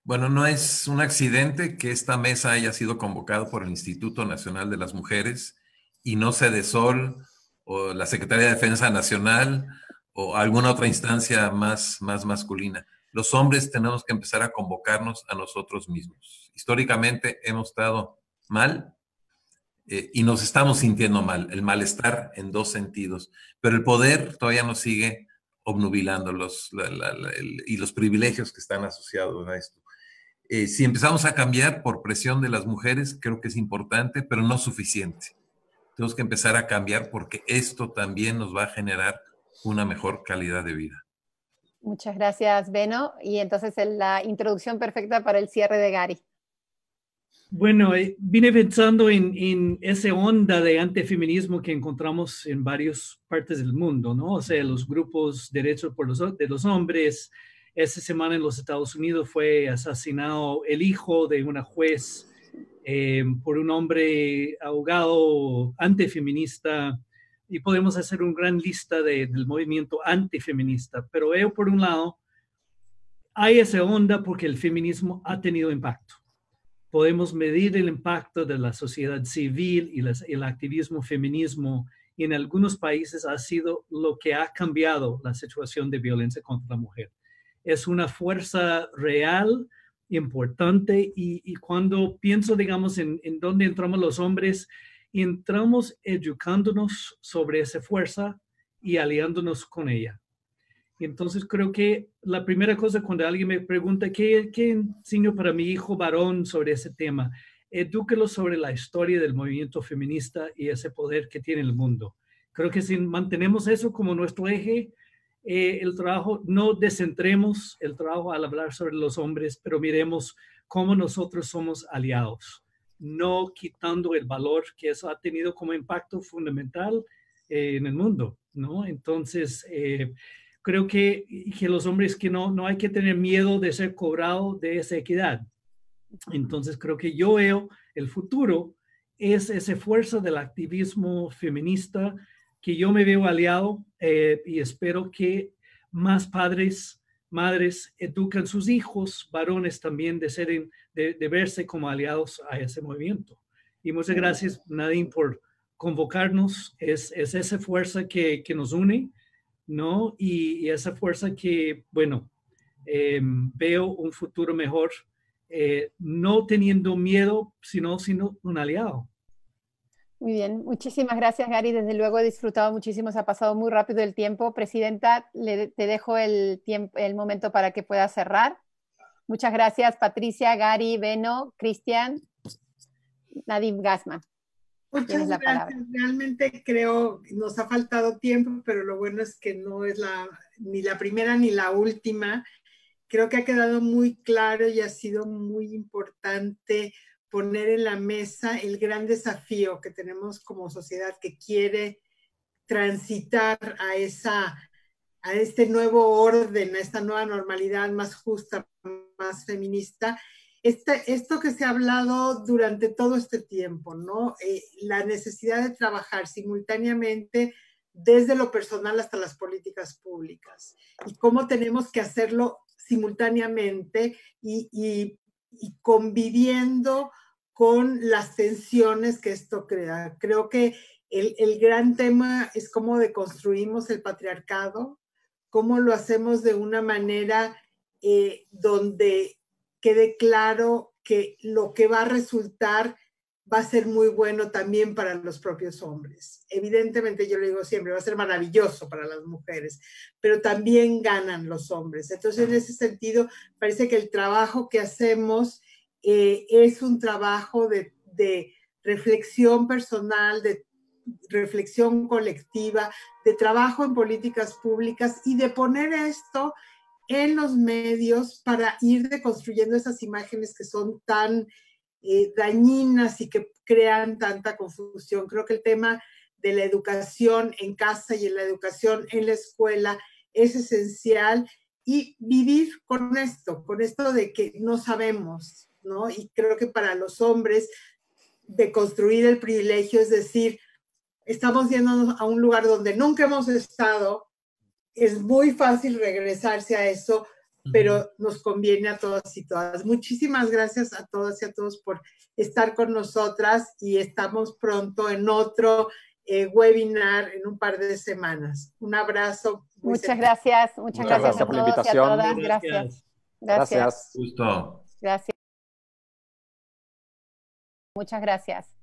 Bueno, no es un accidente que esta mesa haya sido convocada por el Instituto Nacional de las Mujeres y no Sol o la Secretaría de Defensa Nacional o alguna otra instancia más, más masculina. Los hombres tenemos que empezar a convocarnos a nosotros mismos. Históricamente hemos estado mal eh, y nos estamos sintiendo mal, el malestar en dos sentidos, pero el poder todavía nos sigue obnubilando los, y los privilegios que están asociados a esto. Eh, si empezamos a cambiar por presión de las mujeres, creo que es importante, pero no suficiente. Tenemos que empezar a cambiar porque esto también nos va a generar una mejor calidad de vida. Muchas gracias, Beno. Y entonces la introducción perfecta para el cierre de Gary. Bueno, eh, vine pensando en, en esa onda de antifeminismo que encontramos en varias partes del mundo, ¿no? O sea, los grupos derechos por los, de los hombres, esa semana en los Estados Unidos fue asesinado el hijo de una juez em, por un hombre ahogado antifeminista y podemos hacer una gran lista del movimiento antifeminista. Pero veo por un lado, hay esa onda porque el feminismo ha tenido impacto. Podemos medir el impacto de la sociedad civil y el activismo feminismo y en algunos países ha sido lo que ha cambiado la situación de violencia contra la mujer es una fuerza real, importante, y, cuando pienso, digamos, en, en dónde entramos los hombres, entramos educándonos sobre esa fuerza y aliándonos con ella. Entonces creo que la primera cosa cuando alguien me pregunta, ¿qué, ¿qué, enseño para mi hijo varón sobre ese tema? Edúquelo sobre la historia del movimiento feminista y ese poder que tiene el mundo. Creo que si mantenemos eso como nuestro eje, eh, el trabajo, no descentremos el trabajo al hablar sobre los hombres, pero miremos cómo nosotros somos aliados, no quitando el valor que eso ha tenido como impacto fundamental eh, en el mundo, ¿no? Entonces, eh, creo que, los hombres que no, no hay que tener miedo de ser cobrado de esa equidad. Entonces, creo que yo veo el futuro es ese fuerza del activismo feminista, que yo me veo aliado eh, y espero que más padres, madres educan sus hijos, varones también, de, ser de, verse como aliados a ese movimiento. Y muchas gracias, Nadine, por convocarnos. Es, es esa fuerza que, nos une, ¿no? Y, esa fuerza que, bueno, em, veo un futuro mejor, eh, no teniendo miedo, sino, sino un aliado. Muy bien, muchísimas gracias Gary, desde luego he disfrutado muchísimo, se ha pasado muy rápido el tiempo. Presidenta, te dejo el, tiempo, el momento para que pueda cerrar. Muchas gracias Patricia, Gary, Beno, Cristian, Nadim gasma Muchas gracias, realmente creo, nos ha faltado tiempo, pero lo bueno es que no es la, ni la primera ni la última. Creo que ha quedado muy claro y ha sido muy importante poner en la mesa el gran desafío que tenemos como sociedad que quiere transitar a esa a este nuevo orden, a esta nueva normalidad más justa, más feminista, este, esto que se ha hablado durante todo este tiempo, ¿no? Eh, la necesidad de trabajar simultáneamente desde lo personal hasta las políticas públicas y cómo tenemos que hacerlo simultáneamente y, y y conviviendo con las tensiones que esto crea. Creo que el, gran tema es cómo deconstruimos el patriarcado, cómo lo hacemos de una manera eh, donde quede claro que lo que va a resultar va a ser muy bueno también para los propios hombres. Evidentemente, yo lo digo siempre, va a ser maravilloso para las mujeres, pero también ganan los hombres. Entonces, en ese sentido, parece que el trabajo que hacemos eh, es un trabajo de, de reflexión personal, de reflexión colectiva, de trabajo en políticas públicas y de poner esto en los medios para ir deconstruyendo esas imágenes que son tan eh, dañinas y que crean tanta confusión. Creo que el tema de la educación en casa y en la educación en la escuela es esencial y vivir con esto, con esto de que no sabemos, ¿no? Y creo que para los hombres de construir el privilegio, es decir, estamos yéndonos a un lugar donde nunca hemos estado, es muy fácil regresarse a eso pero nos conviene a todas y todas. Muchísimas gracias a todas y a todos por estar con nosotras y estamos pronto en otro eh, webinar en un par de semanas. Un abrazo. Muchas gracias, muchas gracias, a todos Y a todas. Gracias. Gracias. gracias. Justo. gracias. Muchas gracias.